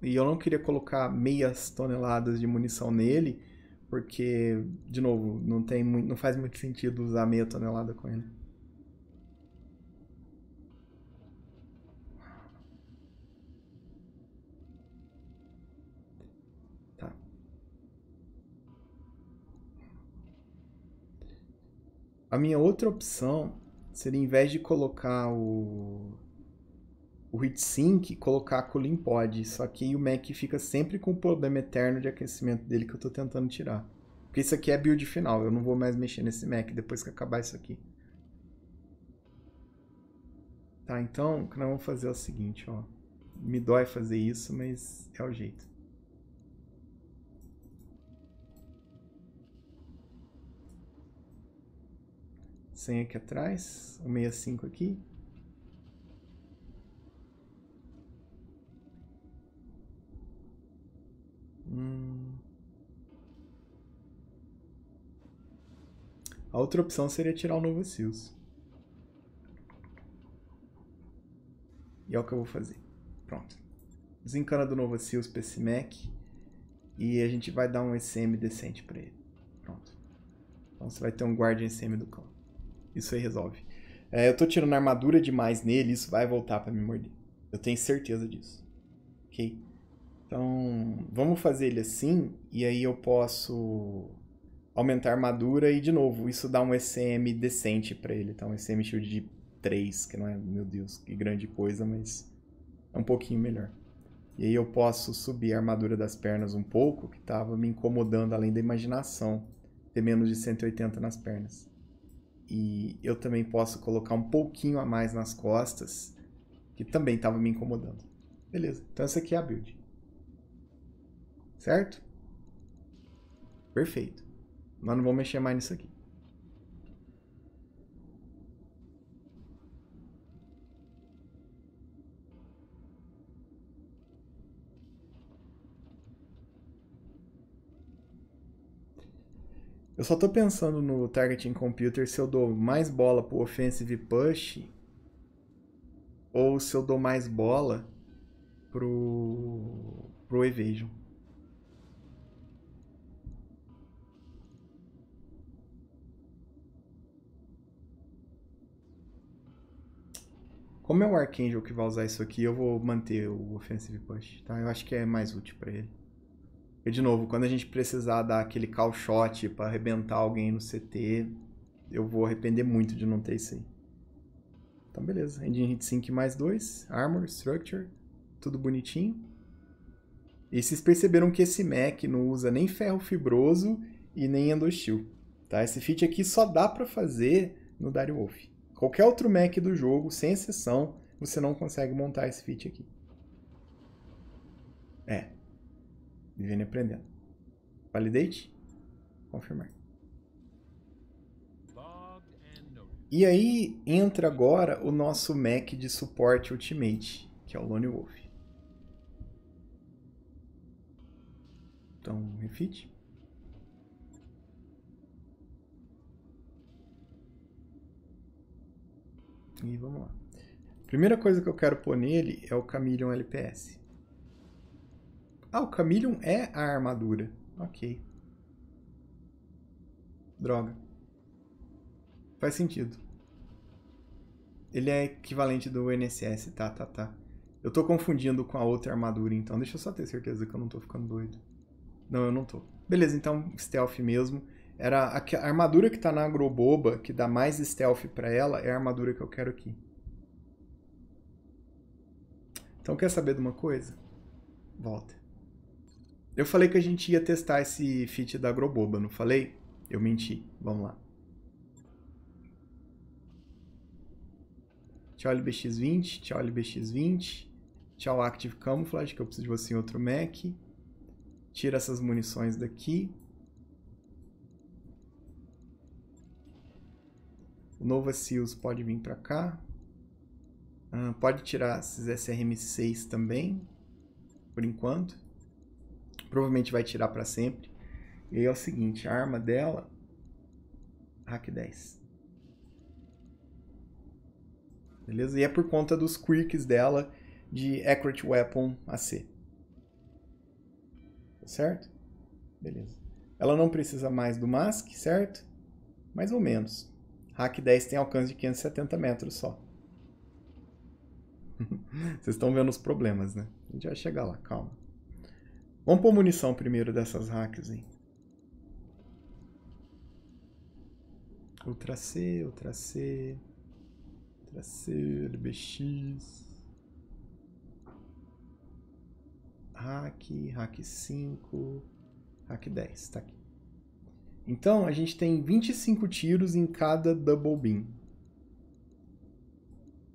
E eu não queria colocar meias toneladas de munição nele, porque, de novo, não, tem muito, não faz muito sentido usar meia tonelada com ele. Tá. A minha outra opção seria, em vez de colocar o o heatsink colocar cooling pod, só que o Mac fica sempre com o problema eterno de aquecimento dele que eu estou tentando tirar. Porque isso aqui é build final, eu não vou mais mexer nesse Mac depois que acabar isso aqui. Tá, então o que nós vamos fazer é o seguinte, ó. Me dói fazer isso, mas é o jeito. senha aqui atrás, o 65 aqui. Hum. A outra opção seria tirar o novo Seals. E é o que eu vou fazer. Pronto. Desencana do novo Seals pra esse Mac. E a gente vai dar um ECM decente pra ele. Pronto. Então você vai ter um guarda ECM do cão. Isso aí resolve. É, eu tô tirando armadura demais nele, isso vai voltar pra me morder. Eu tenho certeza disso. Ok? Então, vamos fazer ele assim, e aí eu posso aumentar a armadura e, de novo, isso dá um ECM decente para ele, tá? Um ECM shield de 3, que não é, meu Deus, que grande coisa, mas é um pouquinho melhor. E aí eu posso subir a armadura das pernas um pouco, que estava me incomodando além da imaginação, ter menos de 180 nas pernas. E eu também posso colocar um pouquinho a mais nas costas, que também estava me incomodando. Beleza, então essa aqui é a build. Certo? Perfeito. Mas não vou mexer mais nisso aqui. Eu só estou pensando no targeting computer se eu dou mais bola pro offensive push ou se eu dou mais bola pro pro evasion. Como é o Archangel que vai usar isso aqui, eu vou manter o Offensive Push, tá? Eu acho que é mais útil para ele. E, de novo, quando a gente precisar dar aquele call shot pra arrebentar alguém no CT, eu vou arrepender muito de não ter isso aí. Então, beleza. Engine Hit 5 mais 2, Armor, Structure, tudo bonitinho. E vocês perceberam que esse Mac não usa nem ferro fibroso e nem endostil, tá? Esse feat aqui só dá pra fazer no Dario Wolf. Qualquer outro Mac do jogo, sem exceção, você não consegue montar esse fit aqui. É. Vivendo e aprendendo. Validate. Confirmar. E aí entra agora o nosso Mac de suporte Ultimate, que é o Lone Wolf. Então, refit. E vamos lá. Primeira coisa que eu quero pôr nele é o Chameleon LPS. Ah, o Chameleon é a armadura. Ok. Droga. Faz sentido. Ele é equivalente do NSS, tá, tá, tá. Eu tô confundindo com a outra armadura, então deixa eu só ter certeza que eu não tô ficando doido. Não, eu não tô. Beleza, então stealth mesmo. Era a, a armadura que tá na agroboba, que dá mais stealth para ela, é a armadura que eu quero aqui. Então quer saber de uma coisa? Volta. Eu falei que a gente ia testar esse fit da agroboba, não falei? Eu menti. Vamos lá. Tchau LBX20, tchau LBX20, tchau Active Camouflage, que eu preciso de você em outro Mac. Tira essas munições daqui. O Nova Seals pode vir para cá. Ah, pode tirar esses SRM6 também, por enquanto. Provavelmente vai tirar para sempre. E aí é o seguinte, a arma dela... Hack 10. Beleza? E é por conta dos quirks dela de Accurate Weapon AC. Tá certo? Beleza. Ela não precisa mais do mask, certo? Mais ou menos. Hack 10 tem alcance de 570 metros só. Vocês estão vendo os problemas, né? A gente vai chegar lá, calma. Vamos pôr munição primeiro dessas hacks hein? Ultra C, Ultra C, Ultra C, LBX. Hack, Hack 5, Hack 10, tá aqui. Então, a gente tem 25 tiros em cada double beam.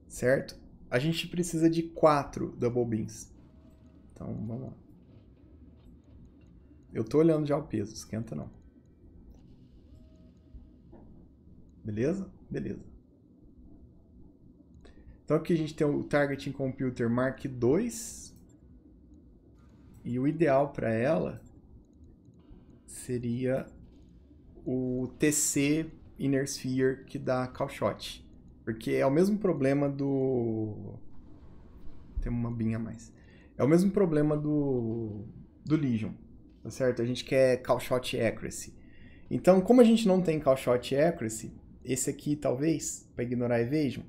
Certo? A gente precisa de 4 double beams. Então, vamos lá. Eu tô olhando já o peso, esquenta não. Beleza? Beleza. Então aqui a gente tem o Targeting Computer Mark 2. E o ideal para ela seria o TC Inner Sphere que dá Calshot. Porque é o mesmo problema do. Tem uma binha a mais. É o mesmo problema do. do Legion. Tá certo? A gente quer Calshot Accuracy. Então, como a gente não tem Calshot Accuracy, esse aqui talvez, para ignorar Evasion,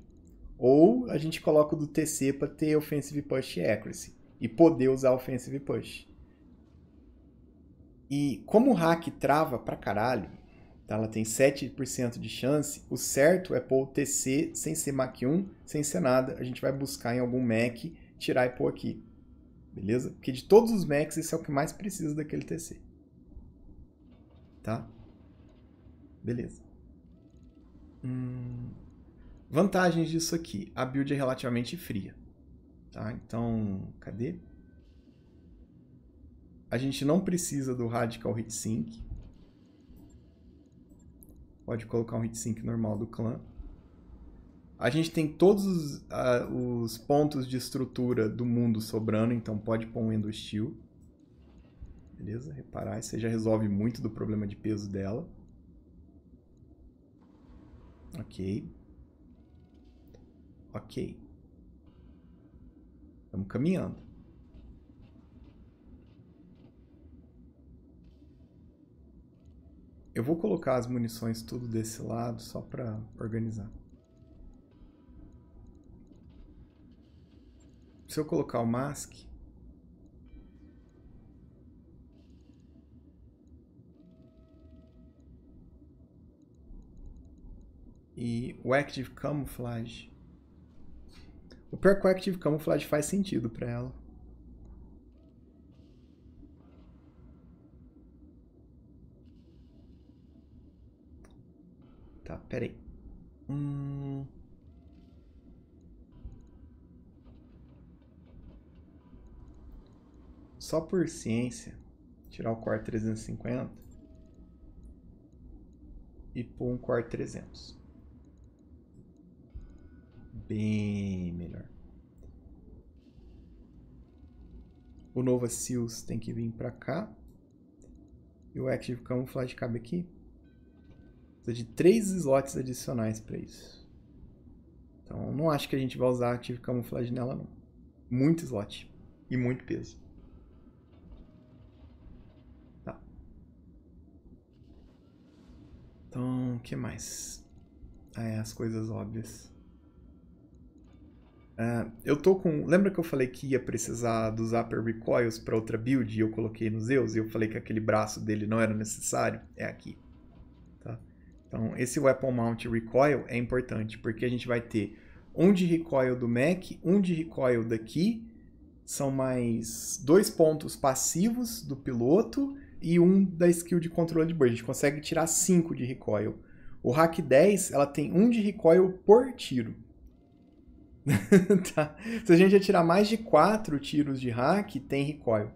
ou a gente coloca o do TC para ter Offensive Push Accuracy e poder usar Offensive Push. E como o hack trava pra caralho, tá? ela tem 7% de chance, o certo é pôr TC sem ser MAC1, sem ser nada. A gente vai buscar em algum MAC, tirar e pôr aqui. Beleza? Porque de todos os MACs, esse é o que mais precisa daquele TC. Tá? Beleza. Hum... Vantagens disso aqui. A build é relativamente fria. Tá? Então, cadê? A gente não precisa do Radical Heat Sync. Pode colocar um hit sync normal do clã. A gente tem todos os, uh, os, pontos de estrutura do mundo sobrando, então pode pôr um endostil. Beleza? Reparar, isso já resolve muito do problema de peso dela. Ok. Ok. Estamos caminhando. Eu vou colocar as munições tudo desse lado só para organizar. Se eu colocar o mask, e o Active Camouflage. O pior é que o Active Camouflage faz sentido para ela. Tá, peraí. Hum... Só por ciência, tirar o core 350 e pôr um core 300. Bem melhor. O Nova Seals tem que vir para cá. E o Active Camouflage cabe aqui. Precisa de três slots adicionais para isso. Então não acho que a gente vai usar ativo camuflagem nela não. Muito slot e muito peso. Tá. Então, o que mais? Ah, é, as coisas óbvias. Uh, eu tô com. Lembra que eu falei que ia precisar dos upper recoils para outra build e eu coloquei no Zeus e eu falei que aquele braço dele não era necessário? É aqui. Então, esse Weapon Mount Recoil é importante, porque a gente vai ter um de recoil do Mac, um de recoil daqui, são mais dois pontos passivos do piloto e um da skill de controle de bird. A gente consegue tirar cinco de recoil. O Hack 10, ela tem um de recoil por tiro. tá? Se a gente atirar mais de quatro tiros de hack, tem recoil.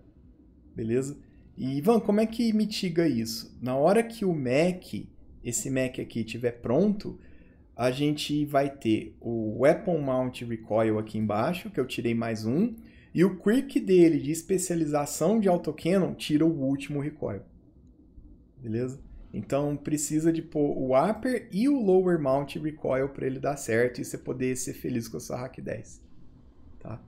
Beleza? E Ivan, como é que mitiga isso? Na hora que o Mac esse Mac aqui estiver pronto, a gente vai ter o Weapon Mount Recoil aqui embaixo, que eu tirei mais um, e o Quick dele de especialização de autocannon tira o último recoil. Beleza? Então precisa de pôr o upper e o lower mount recoil para ele dar certo e você poder ser feliz com a sua hack 10. Tá?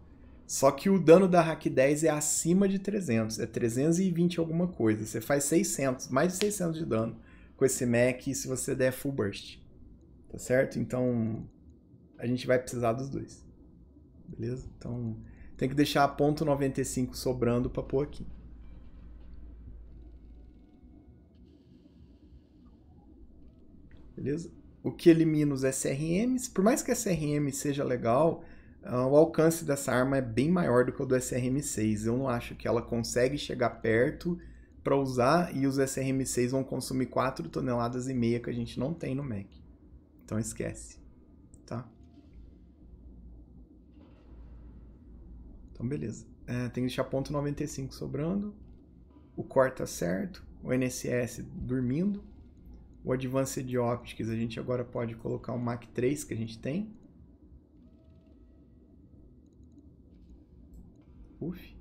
Só que o dano da hack 10 é acima de 300, é 320 alguma coisa. Você faz 600, mais de 600 de dano com esse Mac se você der full burst. Tá certo? Então a gente vai precisar dos dois. Beleza? Então tem que deixar a .95 sobrando para pôr aqui. Beleza? O que elimina os SRMs, por mais que SRM seja legal, ah, o alcance dessa arma é bem maior do que o do SRM6. Eu não acho que ela consegue chegar perto para usar e os SRM6 vão consumir 4 toneladas e meia que a gente não tem no Mac. Então esquece, tá? Então beleza. É, tem que deixar ponto 95 sobrando, o core tá certo, o NSS dormindo, o Advanced Optics a gente agora pode colocar o Mac 3 que a gente tem. Uf.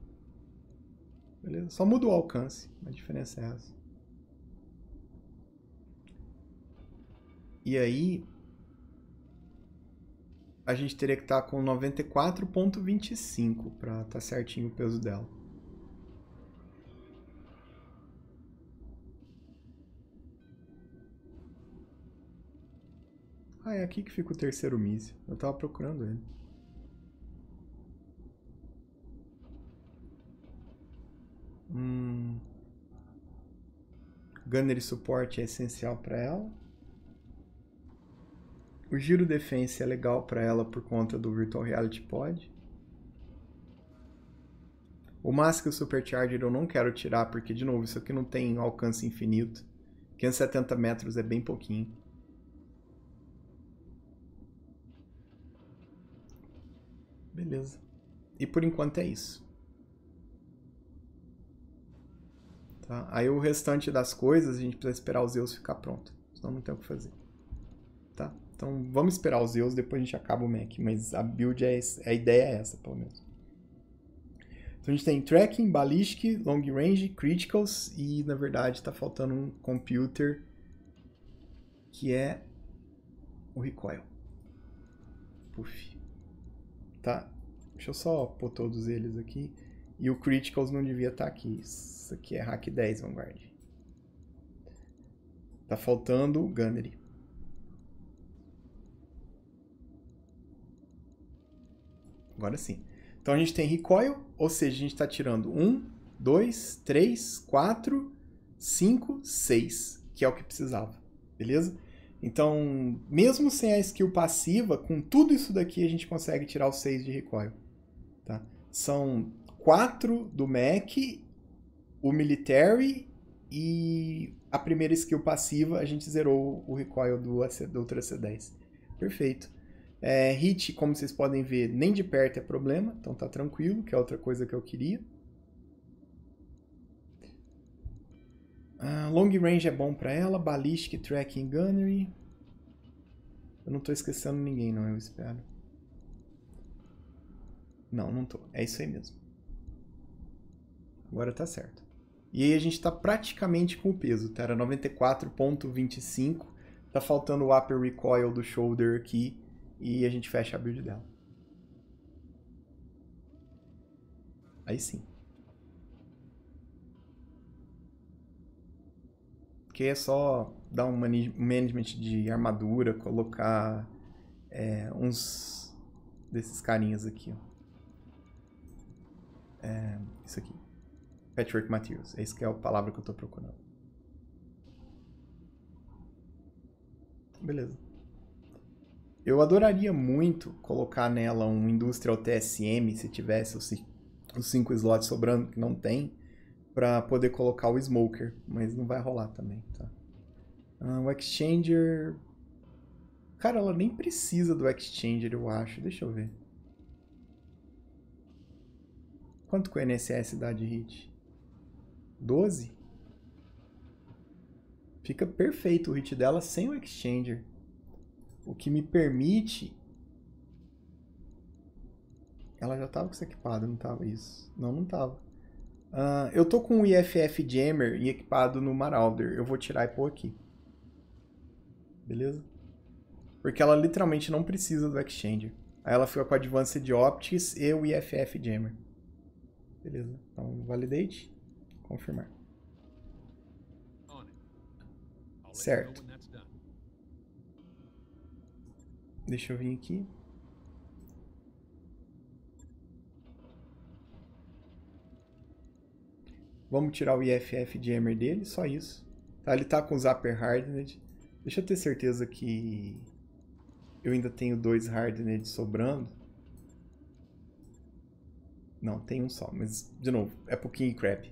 Beleza? Só muda o alcance, a diferença é essa. E aí, a gente teria que estar tá com 94.25 para estar certinho o peso dela. Ah, é aqui que fica o terceiro míssil. Eu tava procurando ele. Hum. Gunner e suporte é essencial para ela. O giro defense é legal para ela por conta do Virtual Reality Pod. O Mask e o Supercharger eu não quero tirar, porque, de novo, isso aqui não tem alcance infinito. 570 metros é bem pouquinho. Beleza. E por enquanto é isso. Tá? Aí o restante das coisas a gente precisa esperar o Zeus ficar pronto. Senão não tem o que fazer. Tá? Então vamos esperar o Zeus, depois a gente acaba o Mac. Mas a build é a ideia é essa, pelo menos. Então a gente tem tracking, ballistic, long range, criticals e na verdade está faltando um computer que é o recoil. Puff. Tá? Deixa eu só pôr todos eles aqui. E o Criticals não devia estar tá aqui. Isso aqui é hack 10, Vanguard. Tá faltando o Gunnery. Agora sim. Então a gente tem recoil, ou seja, a gente está tirando 1, 2, 3, 4, 5, 6, que é o que precisava, beleza? Então, mesmo sem a skill passiva, com tudo isso daqui a gente consegue tirar o 6 de recoil, tá? São 4 do Mac, o Military e a primeira skill passiva, a gente zerou o recoil do, AC, do Ultra C10. Perfeito. É, hit, como vocês podem ver, nem de perto é problema, então tá tranquilo, que é outra coisa que eu queria. Uh, long range é bom para ela, ballistic, tracking, gunnery. Eu não tô esquecendo ninguém, não, eu espero. Não, não tô. É isso aí mesmo. Agora tá certo. E aí a gente tá praticamente com o peso, tá? Era 94.25. Tá faltando o upper recoil do shoulder aqui. E a gente fecha a build dela. Aí sim. Porque é só dar um management de armadura, colocar é, uns desses carinhas aqui, ó. É, isso aqui. Patchwork Matthews. É isso que é a palavra que eu estou procurando. Então, beleza. Eu adoraria muito colocar nela um Industrial TSM, se tivesse os cinco slots sobrando, que não tem, para poder colocar o Smoker, mas não vai rolar também, tá? Uh, o Exchanger... Cara, ela nem precisa do Exchanger, eu acho. Deixa eu ver. Quanto que o NSS dá de hit? 12. Fica perfeito o hit dela sem o Exchanger. O que me permite... Ela já estava com isso equipado, não estava isso? Não, não estava. Uh, ah, eu tô com o IFF Jammer equipado no Marauder. Eu vou tirar e pôr aqui. Beleza? Porque ela literalmente não precisa do Exchanger. Aí ela fica com a Advanced Optics e o IFF Jammer. Beleza, então validate confirmar. Certo. Deixa eu vir aqui. Vamos tirar o IFF Jammer de dele, só isso. Tá, ele tá com o Zapper Hardened. Deixa eu ter certeza que eu ainda tenho dois Hardened sobrando. Não, tem um só, mas, de novo, é pouquinho crap.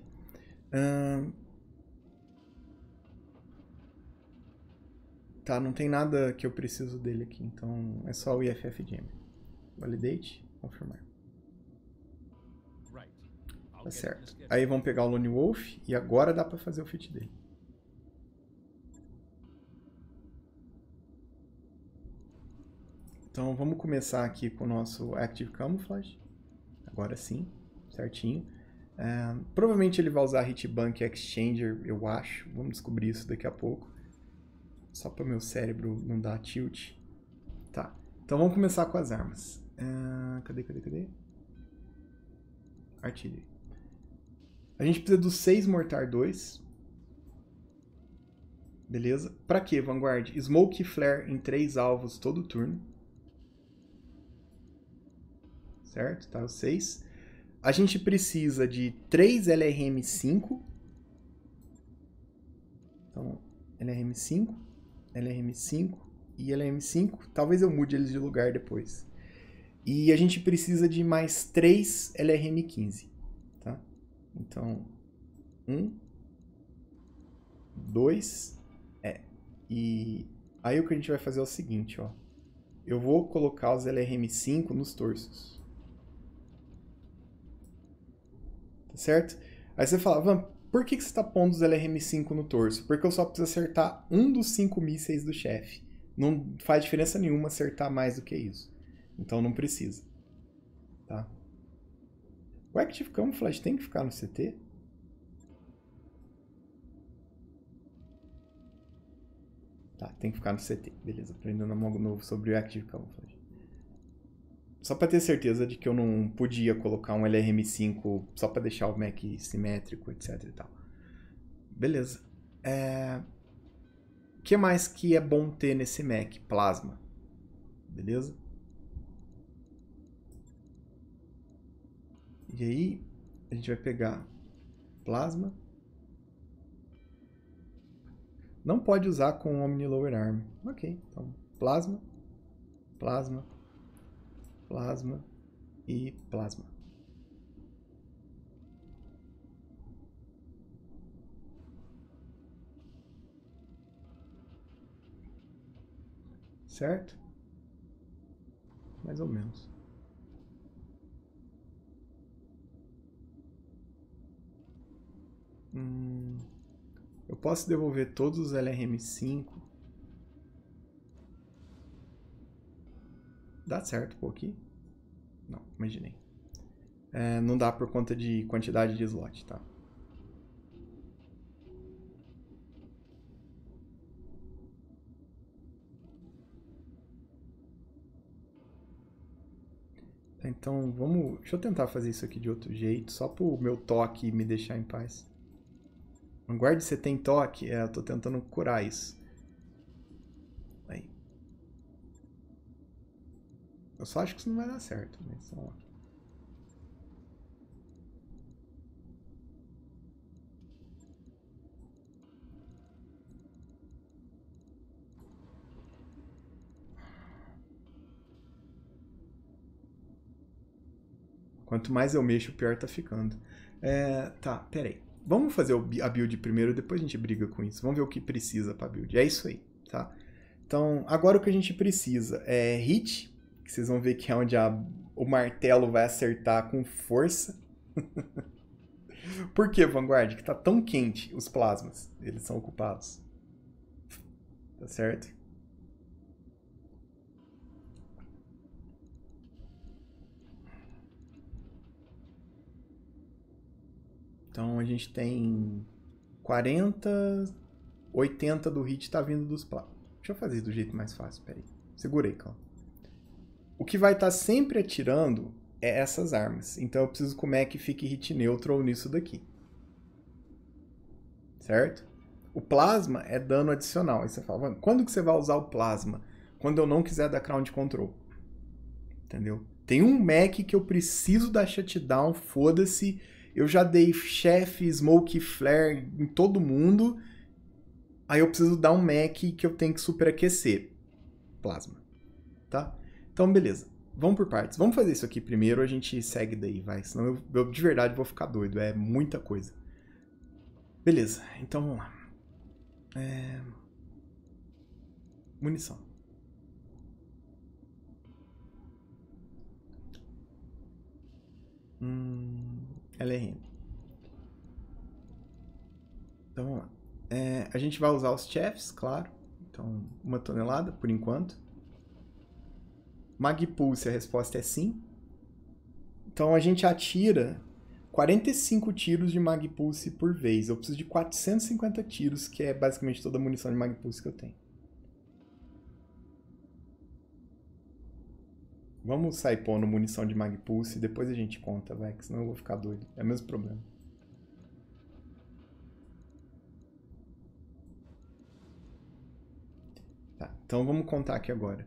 Tá, não tem nada que eu preciso dele aqui, então é só o IFFGM. Validate, confirmar. Tá certo. Aí vamos pegar o Lone Wolf e agora dá pra fazer o fit dele. Então vamos começar aqui com o nosso Active Camouflage. Agora sim, certinho. Uh, provavelmente ele vai usar Hitbank Exchanger, eu acho. Vamos descobrir isso daqui a pouco. Só para meu cérebro não dar tilt. Tá. Então vamos começar com as armas. Uh, cadê, cadê, cadê? Artilha. A gente precisa dos 6 Mortar 2. Beleza? Pra quê, Vanguard? Smoke e Flare em 3 alvos todo turno. Certo? Tá, os 6. A gente precisa de 3 LRM5. Então, LRM5, LRM5 e LRM5. Talvez eu mude eles de lugar depois. E a gente precisa de mais 3 LRM15, tá? Então, 1, 2, é. E aí o que a gente vai fazer é o seguinte, ó. Eu vou colocar os LRM5 nos torsos. certo? Aí você fala, Van, por que, que você está pondo os LRM-5 no torso? Porque eu só preciso acertar um dos cinco mísseis do chefe. Não faz diferença nenhuma acertar mais do que isso. Então não precisa. Tá? O Active Camouflage tem que ficar no CT? Tá, tem que ficar no CT. Beleza, aprendendo algo novo sobre o Active Camouflage só para ter certeza de que eu não podia colocar um LRM5 só para deixar o Mac simétrico, etc e tal. Beleza. O é, que mais que é bom ter nesse Mac? Plasma. Beleza? E aí, a gente vai pegar plasma. Não pode usar com Omni Lower Arm. Ok, então plasma, plasma, plasma e plasma. Certo? Mais ou menos. Hum, eu posso devolver todos os LRM5 Dá certo, pô, aqui? Não, imaginei. É, não dá por conta de quantidade de slot, tá? tá então vamos... Deixa eu tentar fazer isso aqui de outro jeito, só pro meu toque me deixar em paz. Vanguard, você tem toque? É, eu tô tentando curar isso. Eu só acho que isso não vai dar certo, mas né? lá. Quanto mais eu mexo, pior tá ficando. É, tá, peraí. Vamos fazer a build primeiro, depois a gente briga com isso. Vamos ver o que precisa pra build. É isso aí, tá? Então, agora o que a gente precisa é hit, que vocês vão ver que é onde a, o martelo vai acertar com força. Por que, Vanguard? Que tá tão quente os plasmas. Eles são ocupados. Tá certo? Então a gente tem 40, 80 do hit tá vindo dos plasmas. Deixa eu fazer do jeito mais fácil, peraí. Segurei, calma. O que vai estar tá sempre atirando é essas armas. Então eu preciso como é que fique hit neutral nisso daqui. Certo? O plasma é dano adicional. Aí você fala, quando que você vai usar o plasma? Quando eu não quiser dar de control. Entendeu? Tem um mech que eu preciso dar shutdown, foda-se. Eu já dei chefe, smoke, flare em todo mundo. Aí eu preciso dar um mech que eu tenho que superaquecer. Plasma. Tá? Então, beleza. Vamos por partes. Vamos fazer isso aqui primeiro, a gente segue daí, vai. Senão eu, eu de verdade vou ficar doido. É muita coisa. Beleza, então vamos lá. É... Munição. Hum, LRM. Então vamos lá. É, a gente vai usar os chefs, claro. Então, uma tonelada por enquanto. Magpulse, a resposta é sim. Então a gente atira 45 tiros de Magpulse por vez. Eu preciso de 450 tiros, que é basicamente toda a munição de Magpulse que eu tenho. Vamos sair pondo munição de Magpulse e depois a gente conta, vai, que senão eu vou ficar doido. É o mesmo problema. Tá, então vamos contar aqui agora.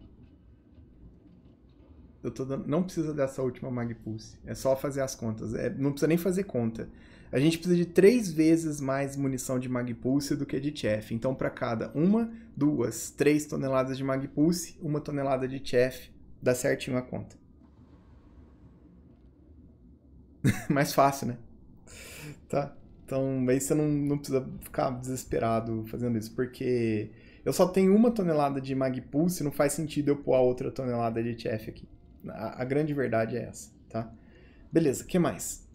eu tô dando, não precisa dessa última Magpulse. É só fazer as contas. É, não precisa nem fazer conta. A gente precisa de três vezes mais munição de Magpulse do que de Chef. Então, para cada uma, duas, três toneladas de Magpulse, uma tonelada de Chef, dá certinho a conta. mais fácil, né? Tá. Então, aí você não, não precisa ficar desesperado fazendo isso, porque eu só tenho uma tonelada de Magpulse, não faz sentido eu pôr a outra tonelada de TF aqui. A, a grande verdade é essa, tá? Beleza, o que mais?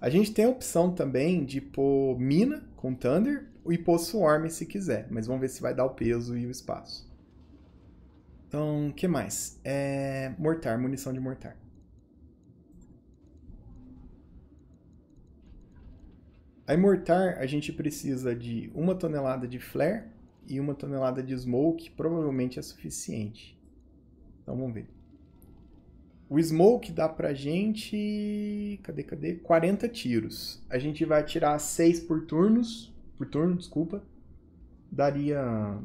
A gente tem a opção também de pôr mina com Thunder e pôr Swarm se quiser, mas vamos ver se vai dar o peso e o espaço. Então, o que mais? É... Mortar, munição de mortar. A mortar a gente precisa de uma tonelada de flare, e uma tonelada de smoke provavelmente é suficiente. Então vamos ver. O smoke dá pra gente. Cadê, cadê? 40 tiros. A gente vai tirar 6 por turnos. Por turno, desculpa. Daria.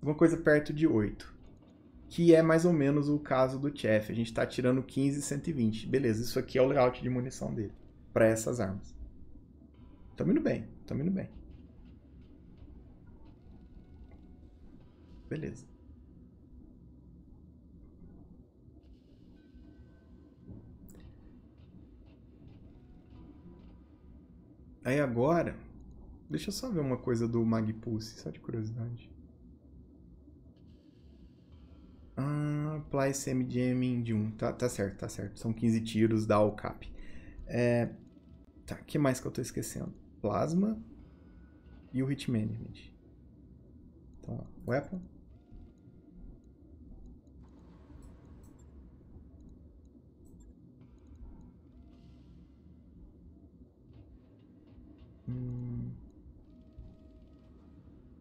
Uma coisa perto de 8. Que é mais ou menos o caso do chef. A gente tá tirando 15 e 120. Beleza, isso aqui é o layout de munição dele. para essas armas. Tamo indo bem, tamo indo bem. beleza. Aí agora, deixa eu só ver uma coisa do Magpulse, só de curiosidade. Ah, apply semi de 1. Tá, tá certo, tá certo. São 15 tiros da ALCAP. É, tá, o que mais que eu tô esquecendo? Plasma e o Hit Management. Então, ó, Weapon,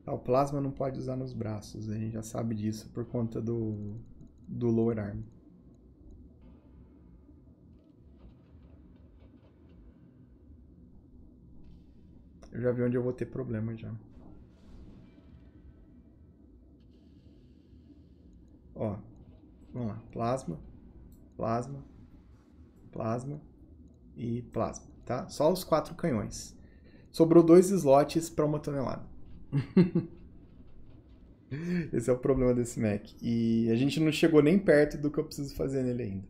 Ah, o plasma não pode usar nos braços, a gente já sabe disso por conta do, do lower arm. Eu já vi onde eu vou ter problema já. Ó, vamos lá. Plasma, plasma, plasma e plasma, tá? Só os quatro canhões. Sobrou dois slots para uma tonelada. Esse é o problema desse Mac. E a gente não chegou nem perto do que eu preciso fazer nele ainda.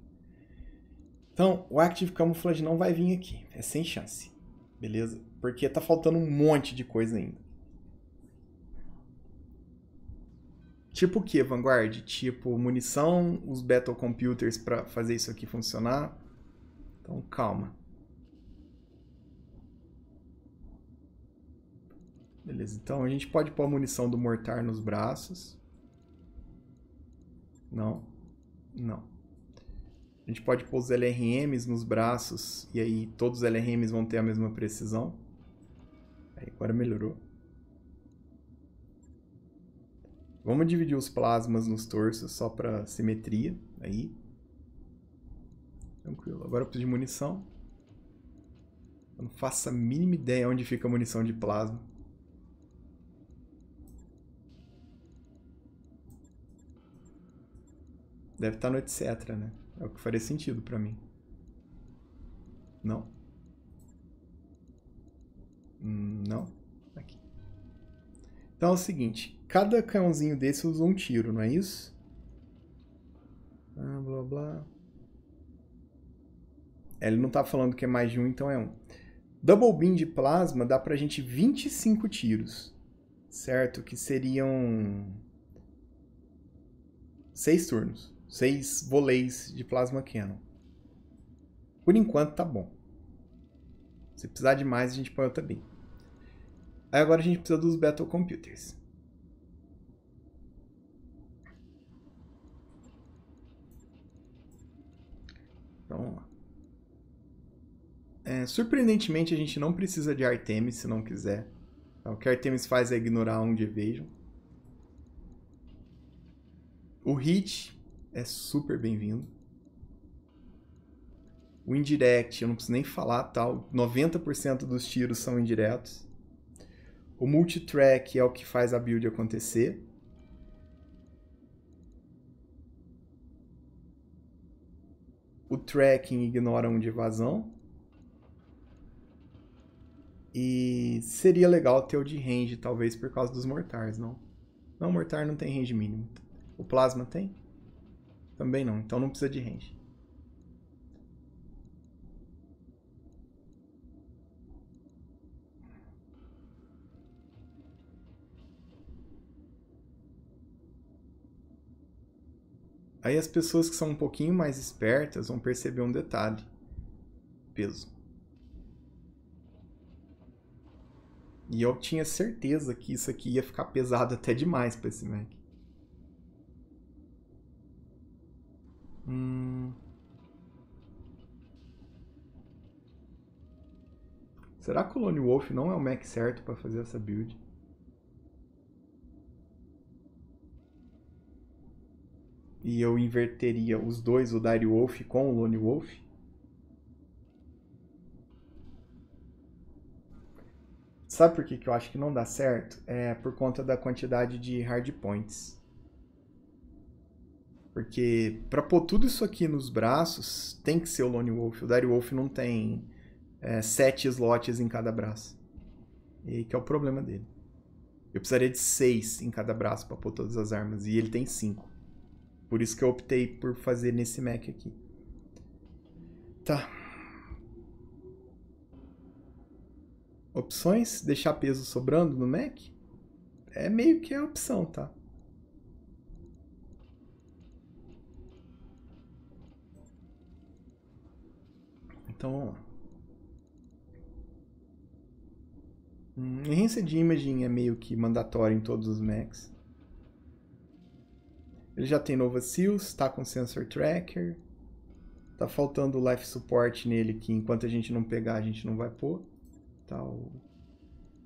Então, o Active Camouflage não vai vir aqui. É sem chance. Beleza? Porque tá faltando um monte de coisa ainda. Tipo o que, Vanguard? Tipo munição, os Battle Computers para fazer isso aqui funcionar. Então, calma. Beleza, então a gente pode pôr a munição do mortar nos braços. Não. Não. A gente pode pôr os LRMs nos braços e aí todos os LRMs vão ter a mesma precisão. Aí, agora melhorou. Vamos dividir os plasmas nos torsos só para simetria. Aí. Tranquilo. Agora eu preciso de munição. Eu não faço a mínima ideia onde fica a munição de plasma. Deve estar tá no etc, né? É o que faria sentido para mim. Não? Hum, não? Aqui. Então é o seguinte, cada canhãozinho desse usa um tiro, não é isso? Ah, blá blá. É, ele não tá falando que é mais de um, então é um. Double Beam de plasma dá pra gente 25 tiros, certo? Que seriam... seis turnos seis voleis de plasma cannon. Por enquanto tá bom. Se precisar de mais, a gente põe outra Aí agora a gente precisa dos Battle Computers. Então, vamos lá. É, surpreendentemente, a gente não precisa de Artemis se não quiser. Então, o que Artemis faz é ignorar um de Evasion. O Hit é super bem-vindo. O indirect, eu não preciso nem falar, tal. Tá? 90% dos tiros são indiretos. O multitrack é o que faz a build acontecer. O tracking ignora um de vazão. E seria legal ter o de range, talvez, por causa dos mortars, não? Não, mortar não tem range mínimo. O plasma tem? Também não, então não precisa de range. Aí as pessoas que são um pouquinho mais espertas vão perceber um detalhe. Peso. E eu tinha certeza que isso aqui ia ficar pesado até demais para esse Mac. Será que o Lone Wolf não é o mech certo para fazer essa build? E eu inverteria os dois, o Dire Wolf com o Lone Wolf? Sabe por que, que eu acho que não dá certo? É por conta da quantidade de hard points. Porque para pôr tudo isso aqui nos braços, tem que ser o Lone Wolf. O Dire Wolf não tem é, sete slots em cada braço. E aí que é o problema dele. Eu precisaria de seis em cada braço para pôr todas as armas, e ele tem cinco. Por isso que eu optei por fazer nesse Mac aqui. Tá. Opções, deixar peso sobrando no Mac? É meio que a opção, tá? Então vamos lá. Hum, Enhanced Imaging é meio que mandatório em todos os Macs. Ele já tem Nova Seals, está com Sensor Tracker. Tá faltando Life Support nele, que enquanto a gente não pegar, a gente não vai pôr. Tá o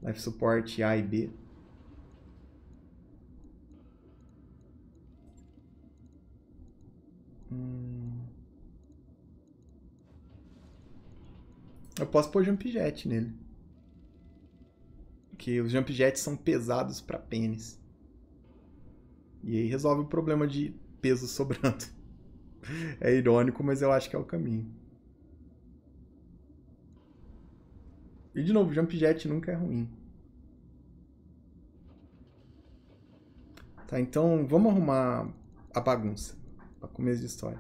Life Support A e B. Hum... Eu posso pôr Jump Jet nele. Porque os jump jets são pesados para pênis. E aí resolve o problema de peso sobrando. É irônico, mas eu acho que é o caminho. E de novo, jump jet nunca é ruim. Tá, então vamos arrumar a bagunça para começo de história.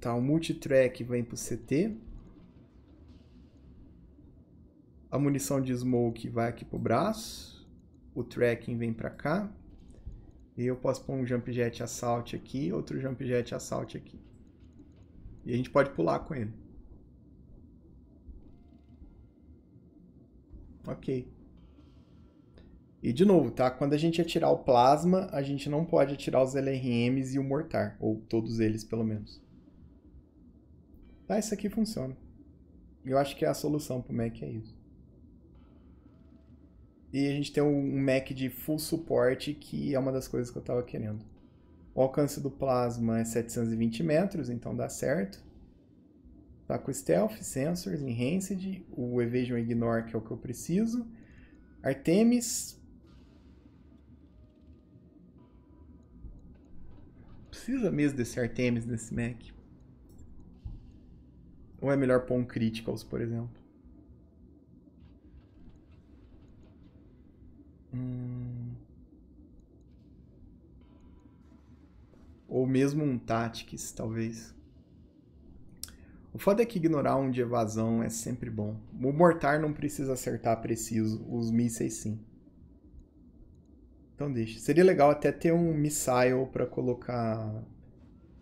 Tá, o multitrack vem pro CT. A munição de smoke vai aqui pro braço. O tracking vem para cá. E eu posso pôr um jump jet assault aqui, outro jump jet assault aqui. E a gente pode pular com ele. Ok. E de novo, tá? Quando a gente atirar o plasma, a gente não pode atirar os LRMs e o mortar. Ou todos eles, pelo menos. Tá, isso aqui funciona. Eu acho que é a solução pro Mac é isso. E a gente tem um Mac de full suporte, que é uma das coisas que eu estava querendo. O alcance do plasma é 720 metros, então dá certo. Tá com Stealth, Sensors, Enhanced, o Evasion Ignore, que é o que eu preciso. Artemis. Precisa mesmo desse Artemis nesse Mac. Ou é melhor pôr um Criticals, por exemplo? Hum. Ou mesmo um Tactics, talvez. O foda é que ignorar um de evasão é sempre bom. O mortar não precisa acertar preciso, os mísseis sim. Então deixa. Seria legal até ter um missile para colocar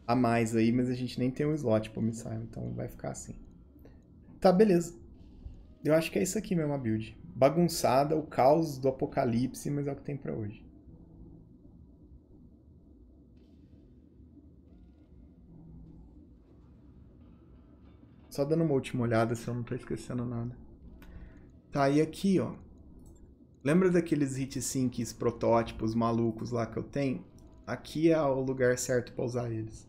a mais aí, mas a gente nem tem um slot pro missile, então vai ficar assim. Tá, beleza. Eu acho que é isso aqui mesmo a build bagunçada, o caos do apocalipse, mas é o que tem para hoje. Só dando uma última olhada se eu não tô esquecendo nada. Tá, e aqui, ó. Lembra daqueles hitsinks protótipos malucos lá que eu tenho? Aqui é o lugar certo para usar eles.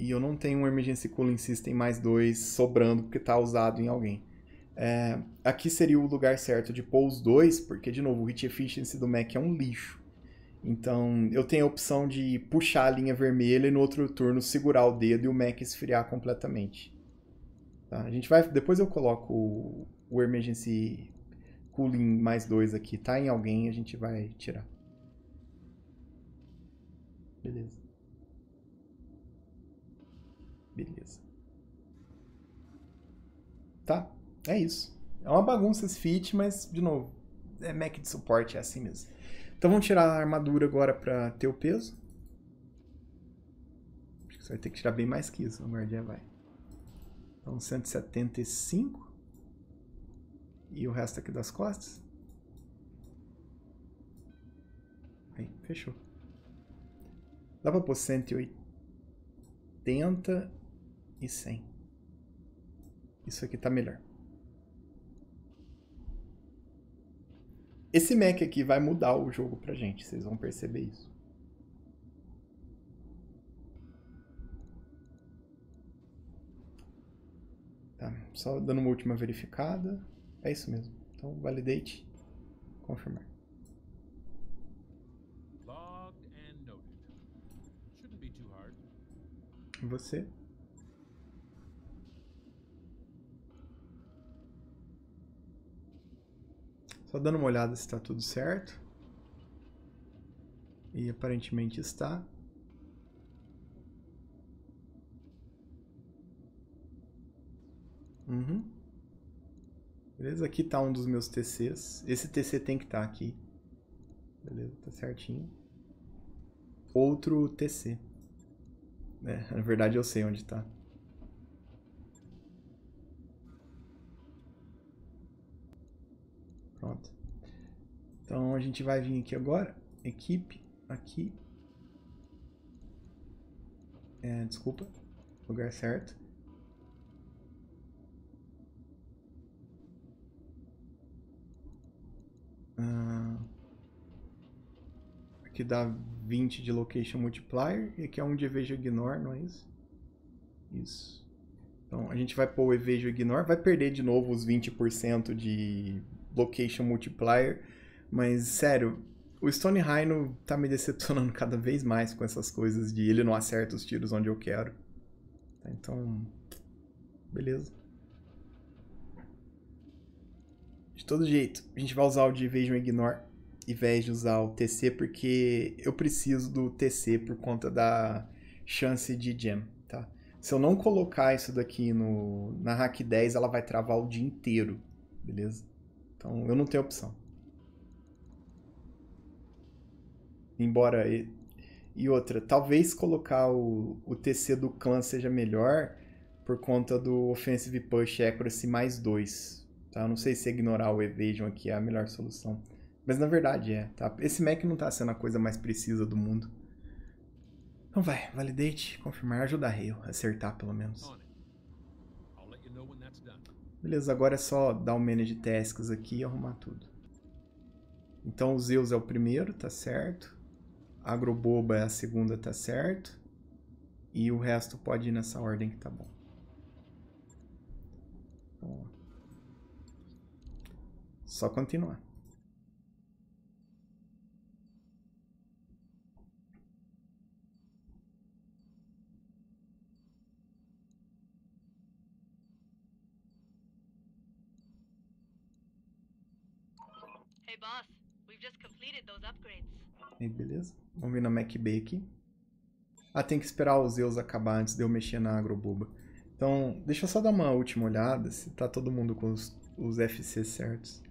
e eu não tenho um Emergency Cooling System mais dois sobrando porque está usado em alguém. É, aqui seria o lugar certo de pôr os dois, porque, de novo, o heat efficiency do Mac é um lixo. Então, eu tenho a opção de puxar a linha vermelha e no outro turno segurar o dedo e o Mac esfriar completamente. Tá? A gente vai, depois eu coloco o, o Emergency Cooling mais dois aqui. Tá em alguém, a gente vai tirar. Beleza. Beleza. Tá, é isso. É uma bagunça esse feat, mas, de novo, é Mac de suporte, é assim mesmo. Então vamos tirar a armadura agora pra ter o peso. Acho que você vai ter que tirar bem mais que isso, na verdade vai. Então 175. E o resto aqui das costas. Aí, fechou. Dá pra pôr 180 e 100. Isso aqui tá melhor. Esse Mac aqui vai mudar o jogo pra gente, vocês vão perceber isso. Tá, só dando uma última verificada. É isso mesmo. Então, validate, confirmar. Você Só dando uma olhada se está tudo certo. E aparentemente está. Uhum. Beleza, aqui está um dos meus TCs. Esse TC tem que estar tá aqui. Beleza, tá certinho. Outro TC. É, na verdade eu sei onde está. Então a gente vai vir aqui agora, equipe, aqui. É, desculpa, lugar certo. Ah, aqui dá 20 de location multiplier e aqui é um de vejo ignore, não é isso? Isso. Então a gente vai pôr o evejo ignore, vai perder de novo os 20% de location multiplier mas, sério, o Stone Rhino tá me decepcionando cada vez mais com essas coisas de ele não acerta os tiros onde eu quero. Então, beleza. De todo jeito, a gente vai usar o Division Ignore em vez de usar o TC, porque eu preciso do TC por conta da chance de gem, tá? Se eu não colocar isso daqui no, na hack 10, ela vai travar o dia inteiro, beleza? Então eu não tenho opção. Embora. E, e outra, talvez colocar o, o TC do clã seja melhor por conta do Offensive Push Accuracy mais 2. Tá? não sei se ignorar o Evasion aqui é a melhor solução. Mas na verdade é, tá? Esse Mac não tá sendo a coisa mais precisa do mundo. Então vai, validate, confirmar, ajuda a Rail, acertar pelo menos. Beleza, agora é só dar o um manage tasks aqui e arrumar tudo. Então o Zeus é o primeiro, tá certo agroboba é a segunda, tá certo. E o resto pode ir nessa ordem que tá bom. Então, ó. Só continuar. Hey boss, we've just completed those upgrades. Hey, beleza? Vamos vir na MacBake. Ah, tem que esperar o Zeus acabar antes de eu mexer na agrobuba. Então, deixa eu só dar uma última olhada se tá todo mundo com os, os FC certos.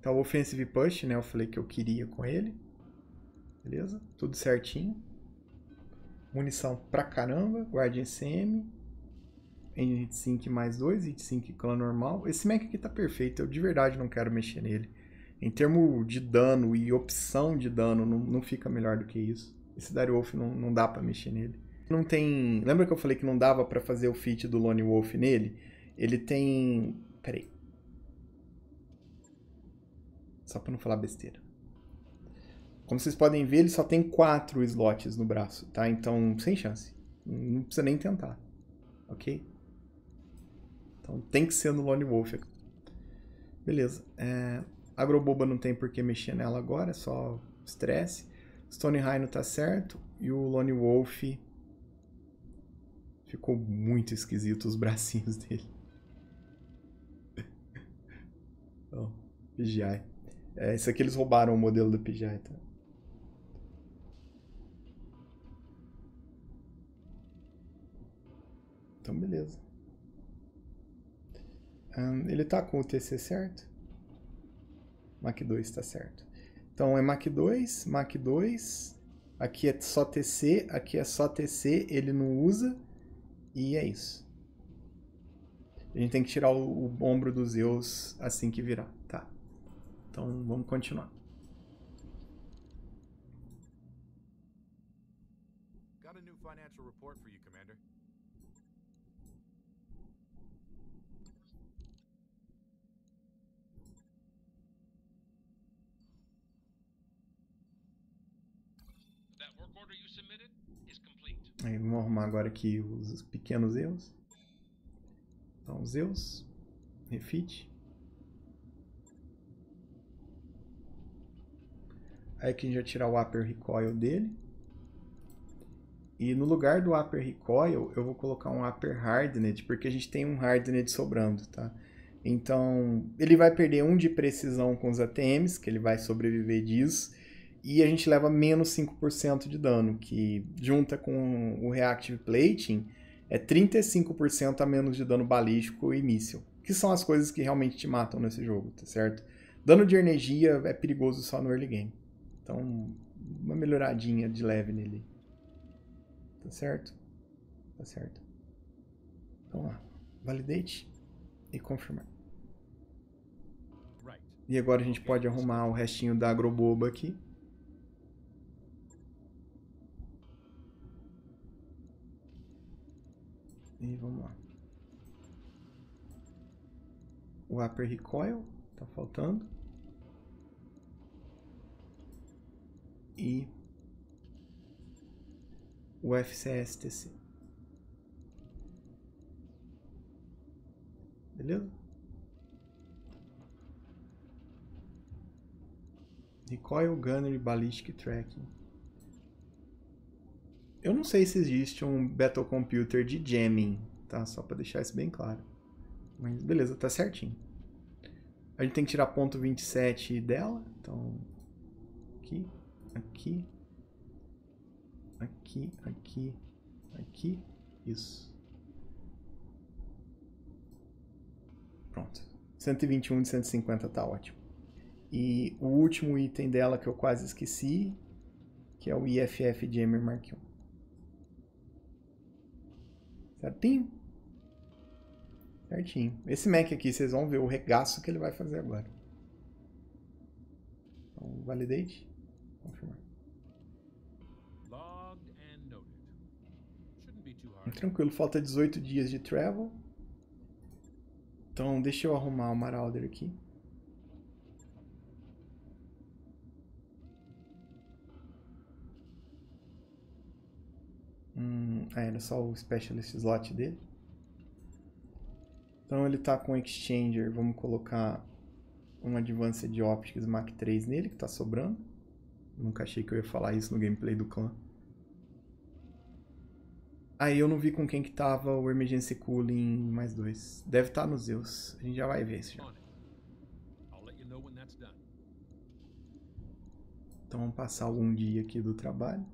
Tá o Offensive Push, né? Eu falei que eu queria com ele. Beleza? Tudo certinho. Munição pra caramba. Guardian CM. Engine Sync mais 2. Heat Sync clã normal. Esse mech aqui tá perfeito. Eu de verdade não quero mexer nele. Em termos de dano e opção de dano, não, não fica melhor do que isso. Esse Dario Wolf não, não dá para mexer nele. Não tem. Lembra que eu falei que não dava para fazer o feat do Lone Wolf nele? Ele tem. Peraí. Só pra não falar besteira. Como vocês podem ver, ele só tem quatro slots no braço, tá? Então, sem chance. Não precisa nem tentar. Ok? Então tem que ser no Lone Wolf. Beleza. É... Agroboba não tem por que mexer nela agora, é só estresse. Stone Rhino tá certo. E o Lone Wolf Ficou muito esquisito os bracinhos dele. então, PGI. É, isso aqui eles roubaram o modelo do PGI, tá? Então, beleza. Um, ele tá com o TC certo? mac 2 está certo. Então é mac 2, mac 2, aqui é só TC, aqui é só TC, ele não usa, e é isso. A gente tem que tirar o, o ombro do Zeus assim que virar, tá? Então vamos continuar. Aí, vamos arrumar agora aqui os pequenos erros. Então, os erros, refit. Aí aqui a gente vai tirar o upper recoil dele. E no lugar do upper recoil, eu vou colocar um upper hardened, porque a gente tem um hardened sobrando, tá? Então, ele vai perder um de precisão com os ATMs, que ele vai sobreviver disso e a gente leva menos 5% de dano, que junta com o Reactive Plating é 35% a menos de dano balístico e míssil, que são as coisas que realmente te matam nesse jogo, tá certo? Dano de energia é perigoso só no early game. Então, uma melhoradinha de leve nele. Tá certo? Tá certo. Então lá, validate e confirmar. E agora a gente pode arrumar o restinho da agroboba aqui. E vamos lá. O upper recoil tá faltando. E o FCSTC. Beleza? Recoil Gunnery Ballistic Tracking. Eu não sei se existe um Battle Computer de jamming, tá? Só para deixar isso bem claro. Mas beleza, tá certinho. A gente tem que tirar ponto 27 dela, então aqui, aqui, aqui, aqui, aqui, isso. Pronto. 121 de 150 tá ótimo. E o último item dela que eu quase esqueci, que é o IFF Jammer Mark 1. Certinho? Certinho. Esse Mac aqui, vocês vão ver o regaço que ele vai fazer agora. Então, validate. Confirmar. Tranquilo, falta 18 dias de travel. Então, deixa eu arrumar o Marauder aqui. Hum, é, era é só o Specialist slot dele. Então ele tá com Exchanger, vamos colocar um Advanced Optics Mach 3 nele, que tá sobrando. Nunca achei que eu ia falar isso no gameplay do clã. Aí eu não vi com quem que tava o Emergency Cooling mais dois. Deve estar tá no Zeus. A gente já vai ver isso já. Então vamos passar algum dia aqui do trabalho.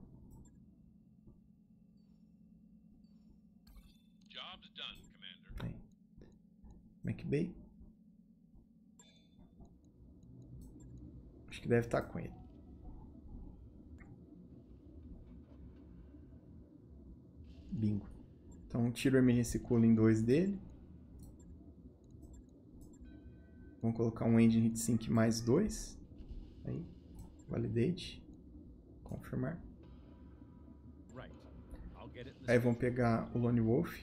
MacBay. Acho que deve estar tá com ele. Bingo. Então tiro o MRC Cooling 2 dele. Vamos colocar um Engine Heat Sync mais 2. Aí. Validate. Confirmar. Aí vamos pegar o Lone Wolf.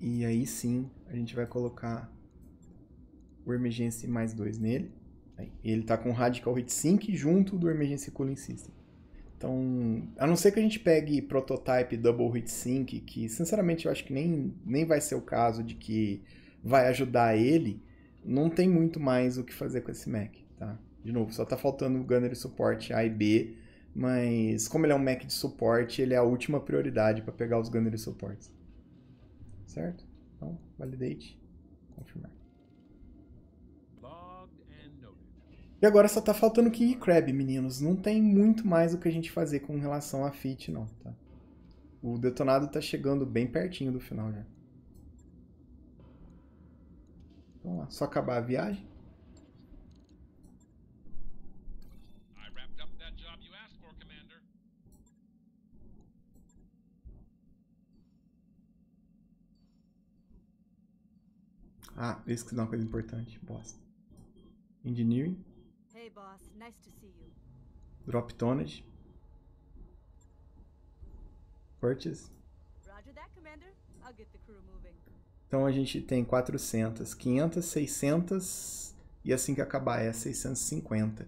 E aí sim, a gente vai colocar o Emergency mais 2 nele. ele está com Radical Heat sync junto do Emergency Cooling System. Então, a não ser que a gente pegue Prototype Double Heat sync que sinceramente eu acho que nem, nem vai ser o caso de que vai ajudar ele, não tem muito mais o que fazer com esse Mac, tá? De novo, só está faltando o Gunner suporte A e B, mas como ele é um Mac de suporte, ele é a última prioridade para pegar os Gunner suportes certo? Então, validate, confirmar. E agora só tá faltando King Crab, meninos. Não tem muito mais o que a gente fazer com relação a fit, não, tá? O detonado tá chegando bem pertinho do final já. Vamos lá, só acabar a viagem. Ah, esse esqueci dá uma coisa importante. Bosta. Engineering. Hey, boss. Nice to see you. Drop tonnage. Purchase. Roger that, Commander. I'll get the crew moving. Então a gente tem 400, 500, 600 e assim que acabar é 650.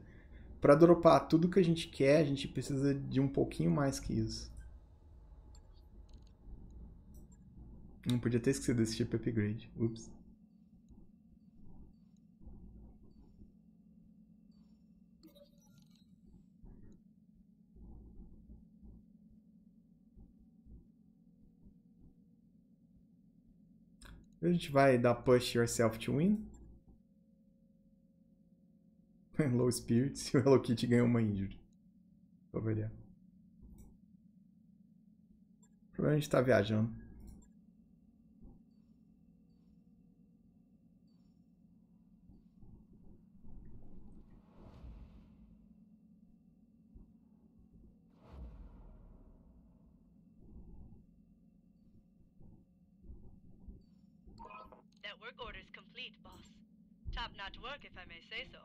Para dropar tudo que a gente quer, a gente precisa de um pouquinho mais que isso. Não podia ter esquecido desse tipo de upgrade. Ups. A gente vai dar push yourself to win. Low spirits e o Hello Kitty ganhou uma injury. Vou variar. Provavelmente é tá viajando. boss. top work, if I may say so.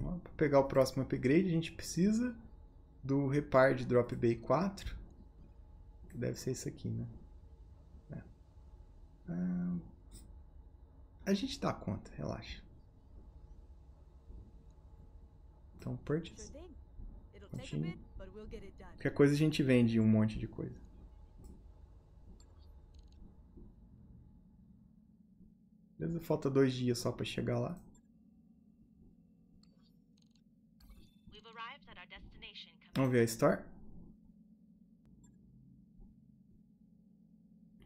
Para pegar o próximo upgrade, a gente precisa do repar de Drop Bay 4. Que deve ser isso aqui, né? É. Ah, a gente dá conta, relaxa. Então, purchase. Continua. Qualquer coisa a gente vende um monte de coisa. Beleza, falta dois dias só para chegar lá. Vamos ver a Store.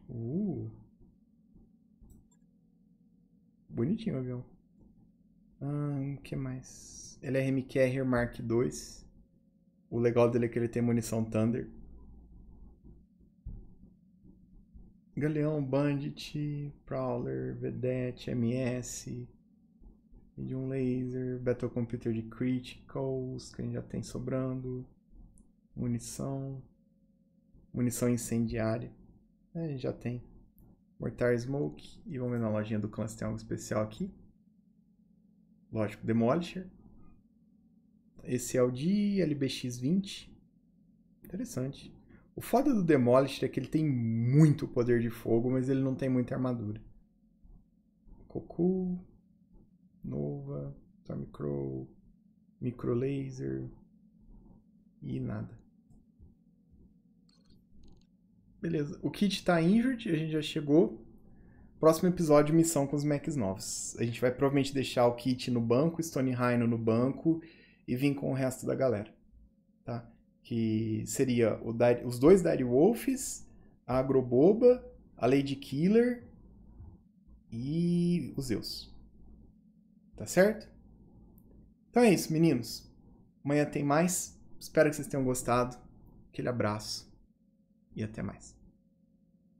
Uh. Bonitinho o avião. Ah, o que mais? Ele é RMQR Mark II. O legal dele é que ele tem munição Thunder. Galeão, Bandit, Prowler, Vedette, MS, Medium Laser, Battle Computer de Criticals, que a gente já tem sobrando, munição, munição incendiária, né, a gente já tem. Mortar Smoke, e vamos ver na lojinha do clã se tem algo especial aqui. Lógico, Demolisher. Esse é o de LBX20. Interessante. O foda do Demolish é que ele tem muito poder de fogo, mas ele não tem muita armadura. Cocu, Nova, Stormcrow, Microlaser e nada. Beleza, o kit tá injured, a gente já chegou. Próximo episódio, missão com os mechs novos. A gente vai provavelmente deixar o kit no banco, Stone Rhino no banco e vir com o resto da galera, tá? que seria os dois Daddy a Agroboba, a Lady Killer e os Zeus. Tá certo? Então é isso, meninos. Amanhã tem mais. Espero que vocês tenham gostado. Aquele abraço e até mais.